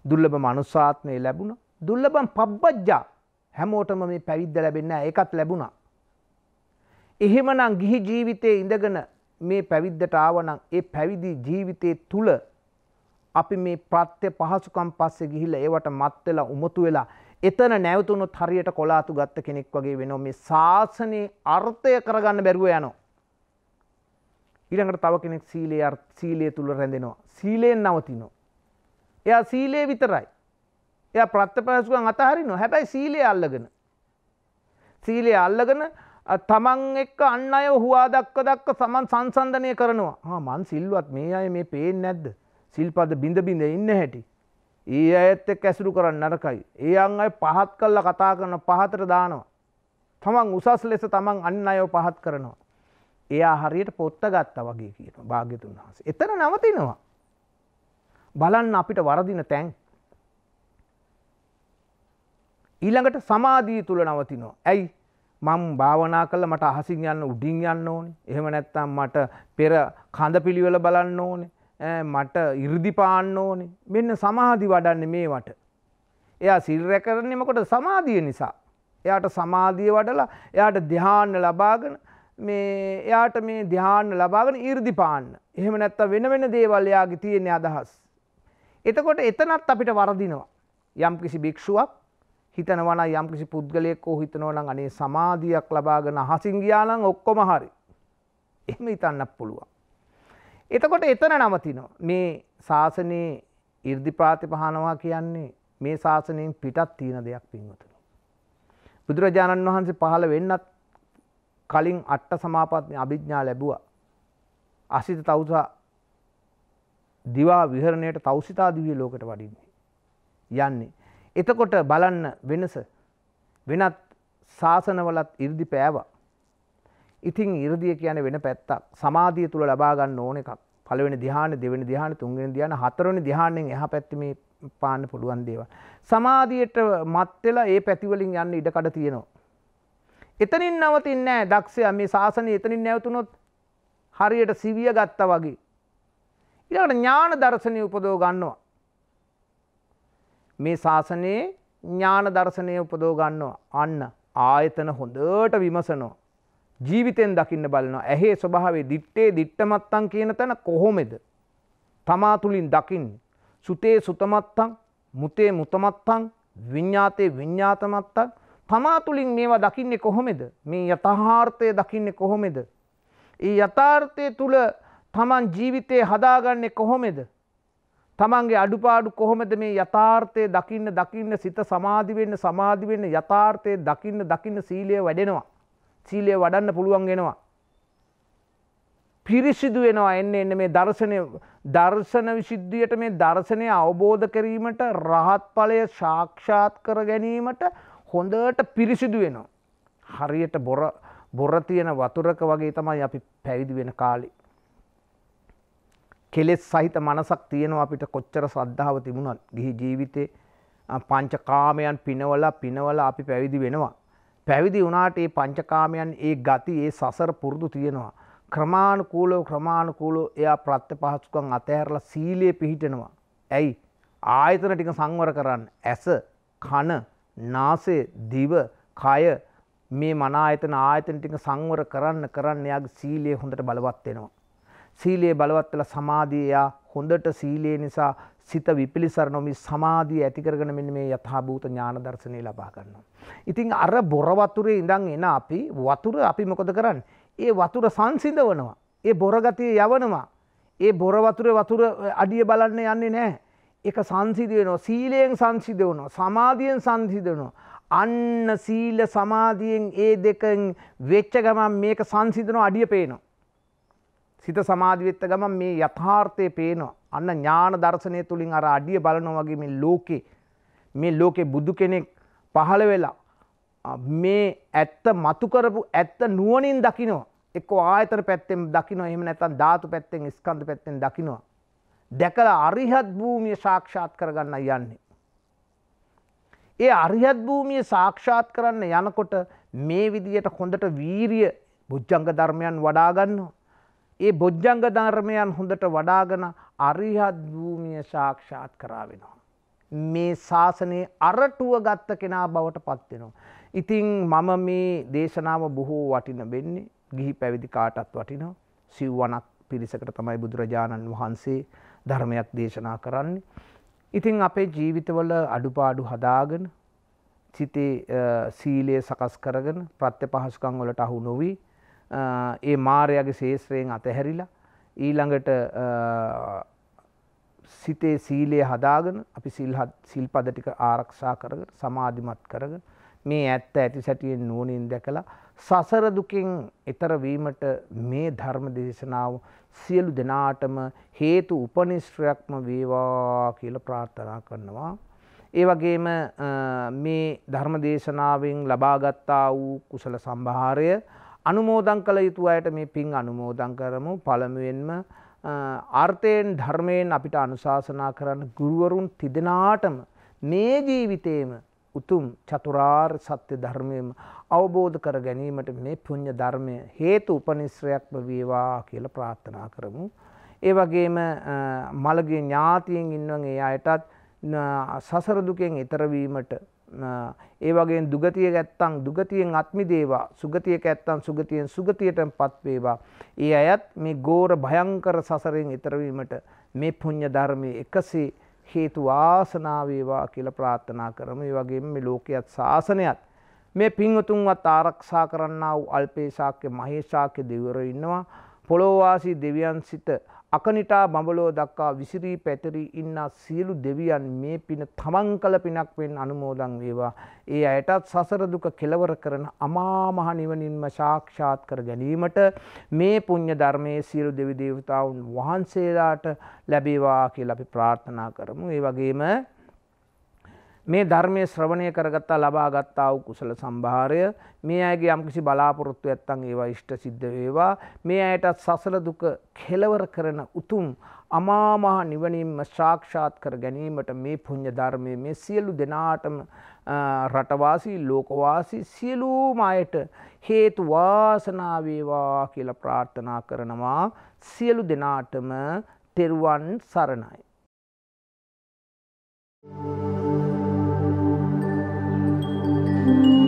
දුල්ලබ මනුසාත්මය ලැබුණ දුල්ලබන් පබ්බජ්ජා හැමෝටම මේ පැවිද්ද ලැබෙන්න ඒකත් ලැබුණා. එහෙමනම් ගිහි ජීවිතය ඉඳගෙන මේ පැවිද්දට ආවනං ඒ පැවිදි ජීවිතය තුළ අපි මේ ප්‍රත්‍ය පහසුකම් පස්සේ ගිහිල්ල ඒවට මත්වෙලා උමතු වෙලා එතන නැවතුනොත් හරියට කොලාතු ගත්ත කෙනෙක් වගේ වෙනවා මේ ශාසනයේ අර්ථය කරගන්න බැරුව යනවා. ඊළඟට තව කෙනෙක් සීලේ සීලය තුළ රැඳෙනවා සීලයෙන් නවතිනෝ. එයා සීලේ විතරයි. එය ප්‍රත්්‍යපයසුකන් අතහරිනවා හැබැයි සීලය අල්ලගෙන. සීලය අල්ලගෙන තමන් එක්ක අන්න අය හවා දක්ක දක්ක සමන් සංසන්ධනය කරනවා මන් සිල්වත් මේ අය මේ පේෙන් නැද්ද සිල්පද බිඳ බිඳ ඉන්න හැටි. ඒ අඇත්ත කැසුරු කරන්න නරකයි. ඒ අන් අයි පහත් කල්ල කතා කරන පහතර දානවා. තමන් උසස් ලෙස තමන් අන්න අයෝ පහත් කරනවා. එයා හරියට පොත්ත ගත්ත වගේ කියන භාග්‍යතුන් වහස. එතන නවතිනවා. බලන්න අපිට වරදින තැන්. ඊළඟට සමාධී තුළ නවතිනෝ. ඇයි මං භාවනා කළ මට අහසින් යන්න උඩින් යන්න ඕනේ එහෙම නැත්තම් මට පෙර කඳ පිළිවෙල බලන්න ඕනේ මට ඉරදිපාන්න ඕනේ මෙන්න සමාධි වඩන්නේ මේවට. එයා සිල්රැකරන්නේ මොකට සමාධිය නිසා. එයාට සමාධිය වඩලා එයාට දිහාන්න ලබාගෙන මේ එයාට මේ ධ්‍යාන ලබාගෙන ඊර්දිපාන්න එහෙම නැත්ත වෙන වෙන දේවල් එයාගේ තියෙන අදහස්. එතකොට එතනත් අපිට වරදිනවා. යම් කිසි භික්ෂුවක් හිතනවන යම් කිසි පුද්ගලයෙක් ෝ හිතනවන අනේ සමාධියක් ලබාගෙන හසිංගයාලං ඔක්කොම හරි. එහෙම හිතන්නක් පුළුවන්. එතකොට එතන නවතිනවා. මේ ශාසනයේ ඉර්දිපාති පහනවා කියන්නේ මේ ශාසනයෙන් පිටත් තියෙන දෙයක් පින්වතුන. බුදුරජාණන් වහන්සේ පහළ වෙන්නත් කලින් අට්ට සමාපත්න අභිඥා ලැබුව අසිත තවසා දිවා විහරණයට තවසිතා දිවිය ලෝකට වඩින්නේ යන්නේ. එතකොට බලන්න වෙනස වෙනත් ශාසනවලත් ඉර්දි පෑවා. ඉතින් ඉරදිය කියන වෙන පැත්තක් සමාධිය තුළ ලබාගන්න ඕන එකක් පලවෙනි දිහාන දෙවනි දිහාන තුන්ගෙන දිහාන හතරවනි දිහානෙන් එහ පැත්තිම පාන්න පුළුවන් දේව. සමාධියට මත්වෙලා ඒ පැතිවලින් යන්න ඉඩකඩ තියෙනවා. එතනින් නවතින් නෑ දක්ෂය මේ ශාසනය එතනින් නැවතුනොත් හරියට සිවිය ගත්ත වගේ. ඉට ඥාන දර්ශනය උපදෝ ගන්නවා. මේ ශාසනයේ ඥාන දර්ශනය උපදෝ ගන්නවා අන්න ආයතන හොඳට විමසනෝ. ජීවිතයෙන් දකින්න බලනවා ඇහේ ස්වභාවේ දිට්ටේ දිට්ටමත්තන් කියන තැන කොහොමෙද. තමා තුළින් දකිින් සුතේ සුතමත්තං මුතේ මුතමත්තං විඤ්ඥාතයේ විඤ්ඥාතමත්තක් තමා තුළින් මේවා දකින්නේ කොහොමෙද මේ යථහාර්ථය දකින්නේ කොහොමෙද. ඒ යථාර්ථය තුළ තමන් ජීවිතය හදාගන්නේ කොහොමෙද. තමන්ගේ අඩුපාඩු කොහොමද මේ යථාර්ථය දකින්න දකින්න සිත සමාධිවෙන්න සමාධිවෙන්න යථාර්ථය දකින්න දකින්න සීලය වැඩෙනවා. සීලය වඩන්න පුළුවන් වෙනවා. පිරිසිදු වෙනවා එන්න එන්න මේ දර්ශනය දර්ශන විසිද්ධියට මේ දර්ශනය අවබෝධ කිරීමට රහත් ඵලය සාක්ෂාත් කර ගැනීමට හොඳට පිරිසිදු වෙනවා. හරියට බොර බොර තියෙන වතුරක වගේ තමයි අපි පැවිදි වෙන කාලේ. කෙලෙස් සහිත මනසක් තියෙනවා අපිට කොච්චර සද්ධාව තිබුණත් ගිහි ජීවිතේ පංචකාමයන් පිනවලා පිනවලා අපි පැවිදි වෙනවා. පැවිදි වුණාට ඒ පංචකාමයන් ඒ ගති ඒ සසර පුරුදු තියෙනවා. ක්‍රමාණුකූලෝ ක්‍රමාණුකූලෝ එයා ප්‍රත්‍ය පහසුකන් අතඇරලා සීලයේ පිහිටෙනවා. ඇයි ආයතන ටික සංවර කරන්න ඇස කන නාසේ දිව කය මේ මනායතන ආයතන ටික සංවර කරන්න කරන්න එයාගේ සීලය හොඳට බලවත් වෙනවා. සීලයේ බලවත් වෙලා සමාධිය එයා හොඳට සීලයේ නිසා සිත විපිලිසර නොමි සමාධිය ඇති කරගෙන මෙන්න මේ යථාභූත ඥාන දර්ශනය ලබා ගන්නවා. ඉතින් අර බොර වතුරේ ඉඳන් එන අපි වතුර අපි මොකද කරන්නේ? ඒ වතුර සංසිඳවනවා. ඒ බොර ගතිය යවනවා. ඒ බොර වතුරේ වතුර අඩිය බලන්න යන්නේ නැහැ. එක සංසිධ වෙනවා සීලයෙන් සංසිධ වනවා සමාධියෙන් සංසිධ වනවා. අන්න සීල සමාධියෙන් ඒ දෙකෙන් වෙච්ච ගමන් මේක සංසිධනෝ අඩිය පේනවා. සිත සමාධිවෙත්ත ගමන් මේ යථාර්ථය පේනවා. අන්න ඥාන දර්ශනය තුළින් අර අඩිය බලනොවගේ මේ ලෝකේ මේ ලෝකෙ බුදු කෙනෙක් පහළ වෙලා. මේ ඇත්ත මතුකරපු ඇත්ත නුවනින් දකිනවා. එක්ක ආයතර පැත්තෙන් දකිනවා එහෙම නැතන් ධාතු පැත්තෙන් ස්කන්ධ පැත්තෙන් දකිනවා. දැකළ අරිහත් භූමිය සාක්ෂාත් කරගන්න යන්නේ. ඒ අරිහත් භූමිය සාක්ෂාත් කරන්න යනකොට මේ විදියට හොඳට වීරිය බොජ්ජංග ධර්මයන් වඩාගන්නවා. ඒ බොජ්ජංග ධර්මයන් හොඳට වඩාගෙන අරිහත් භූමිය සාක්ෂාත් කරාවෙනවා. මේ ශාසනයේ අරටුව ගත්ත කෙනා බවට පත්වෙනවා. ඉතිං මම මේ දේශනාව බොහෝ වටින වෙන්නේ ගිහි පැවිදි කාටත් වටිනවා සිව්වනක් පිරිසකට තමයි බුදුරජාණන් වහන්සේ ධර්මයක් දේශනා කරන්නේ. ඉතින් අපේ ජීවිතවල අඩුපාඩු හදාගෙන සිතේ සීලය සකස් කරගෙන ප්‍රත්‍ය පහසුකං වලට අහු නොවී ඒ මාරයගේ ශේත්‍රයෙන් අතහැරිලා ඊළඟට සිතේ සීලය හදාගෙන අපි සිල්පද ටික ආරක්ෂා කරගෙන සමාධිමත් කරගෙන මේ ඇත්ත ඇති සැටියෙන් නුවණින් දැකලා සසර දුකින් ඈතර වීමට මේ ධර්ම දේශනාව සියලු දෙනාටම හේතු උපනිශ්‍රයක්ම වේවා කියලා ප්‍රාර්ථනා කරනවා. ඒ වගේම මේ ධර්ම දේශනාවෙන් ලබාගත්තා වූ කුසල සම්භාරය අනුමෝදන් කළ යුතු අයට මේ පින් අනුමෝදන් කරමු පළමුවෙන්ම ආර්ථයෙන් ධර්මයෙන් අපිට අනුශාසනා කරන්න ගුරුවරුන් තිදෙනාටම මේ ජීවිතේම උතුම් චතුරාර් සත්‍ය ධර්මයම අවබෝධ කර ගැනීමට මේ පුුණ්්‍ය ධර්මය හේතු උපනිශ්‍රයක්ම වේවා කියල ප්‍රාත්ථනා කරමු. ඒ වගේම මළගේ ඥාතියෙන් ඉන්නවන් ඒ අයටත් සසරදුකෙන් එතරවීමට ඒ වගේ දුගතිය ඇත්තං දුගතියෙන් අත්මිදේවා සුගතියක ඇත්තන් සුගතියෙන් සුගතියට පත්වේවා. ඒ අයත් මේ ගෝර භයංකර සසරෙන් එතරවීමට මේ පුුණ්්‍ය ධර්මය එකසේ හේතු වාසනා වේවා කියලා ප්‍රාර්ථනා කරමු. ඒ වගේම මේ ලෝකයේත් ශාසනයත් මේ පින්වතුන්වත් ආරක්ෂා කරන්නා වූ අල්පේශාක්‍ය මහේශාක්‍ය දෙවිවරු ඉන්නවා. පොළොව වාසී දෙවියන් සිට අකනිටා බඹලෝ දක්වා විසිරී පැතිරී ඉන්න සියලු දෙවියන් මේ පින තමන් කළ පිනක් වෙන් අනුමෝදන් වේවා. ඒ අයටත් සසර දුක කෙලවර කරන අමා මහ නිවනින්ම සාක්ෂාත් කර ගැනීමට මේ පුණ්‍ය ධර්මයේ සියලු දෙවි දේවතාවුන් වහන්සේලාට ලැබේවා කියලා අපි ප්‍රාර්ථනා කරමු. ඒ වගේම මේ ධර්මය ශ්‍රවණය කරගත්තා ලබාගත්තා වූ කුසල සම්භාරය මේ අයගේ යම්කිසි බලාපොරොත්තු ඇත්තන් ඒවා ඉෂ්ට සිද්ධ වේවා මේ අයටත් සසල දුක කෙලවර කරන උතුම් අමාමහා නිවනින්ම ශාක්ෂාත් කර ගැනීමට මේ පුණ්‍ය ධර්මයේ මේ සියලු දෙනාටම රටවාසී ලෝකවාසී සියලුම අයට හේතු වාසනා වේවා කියලා ප්‍රාර්ථනා කරනවා සියලු දෙනාටම තෙරුවන් සරණයි Thank you. Thank you.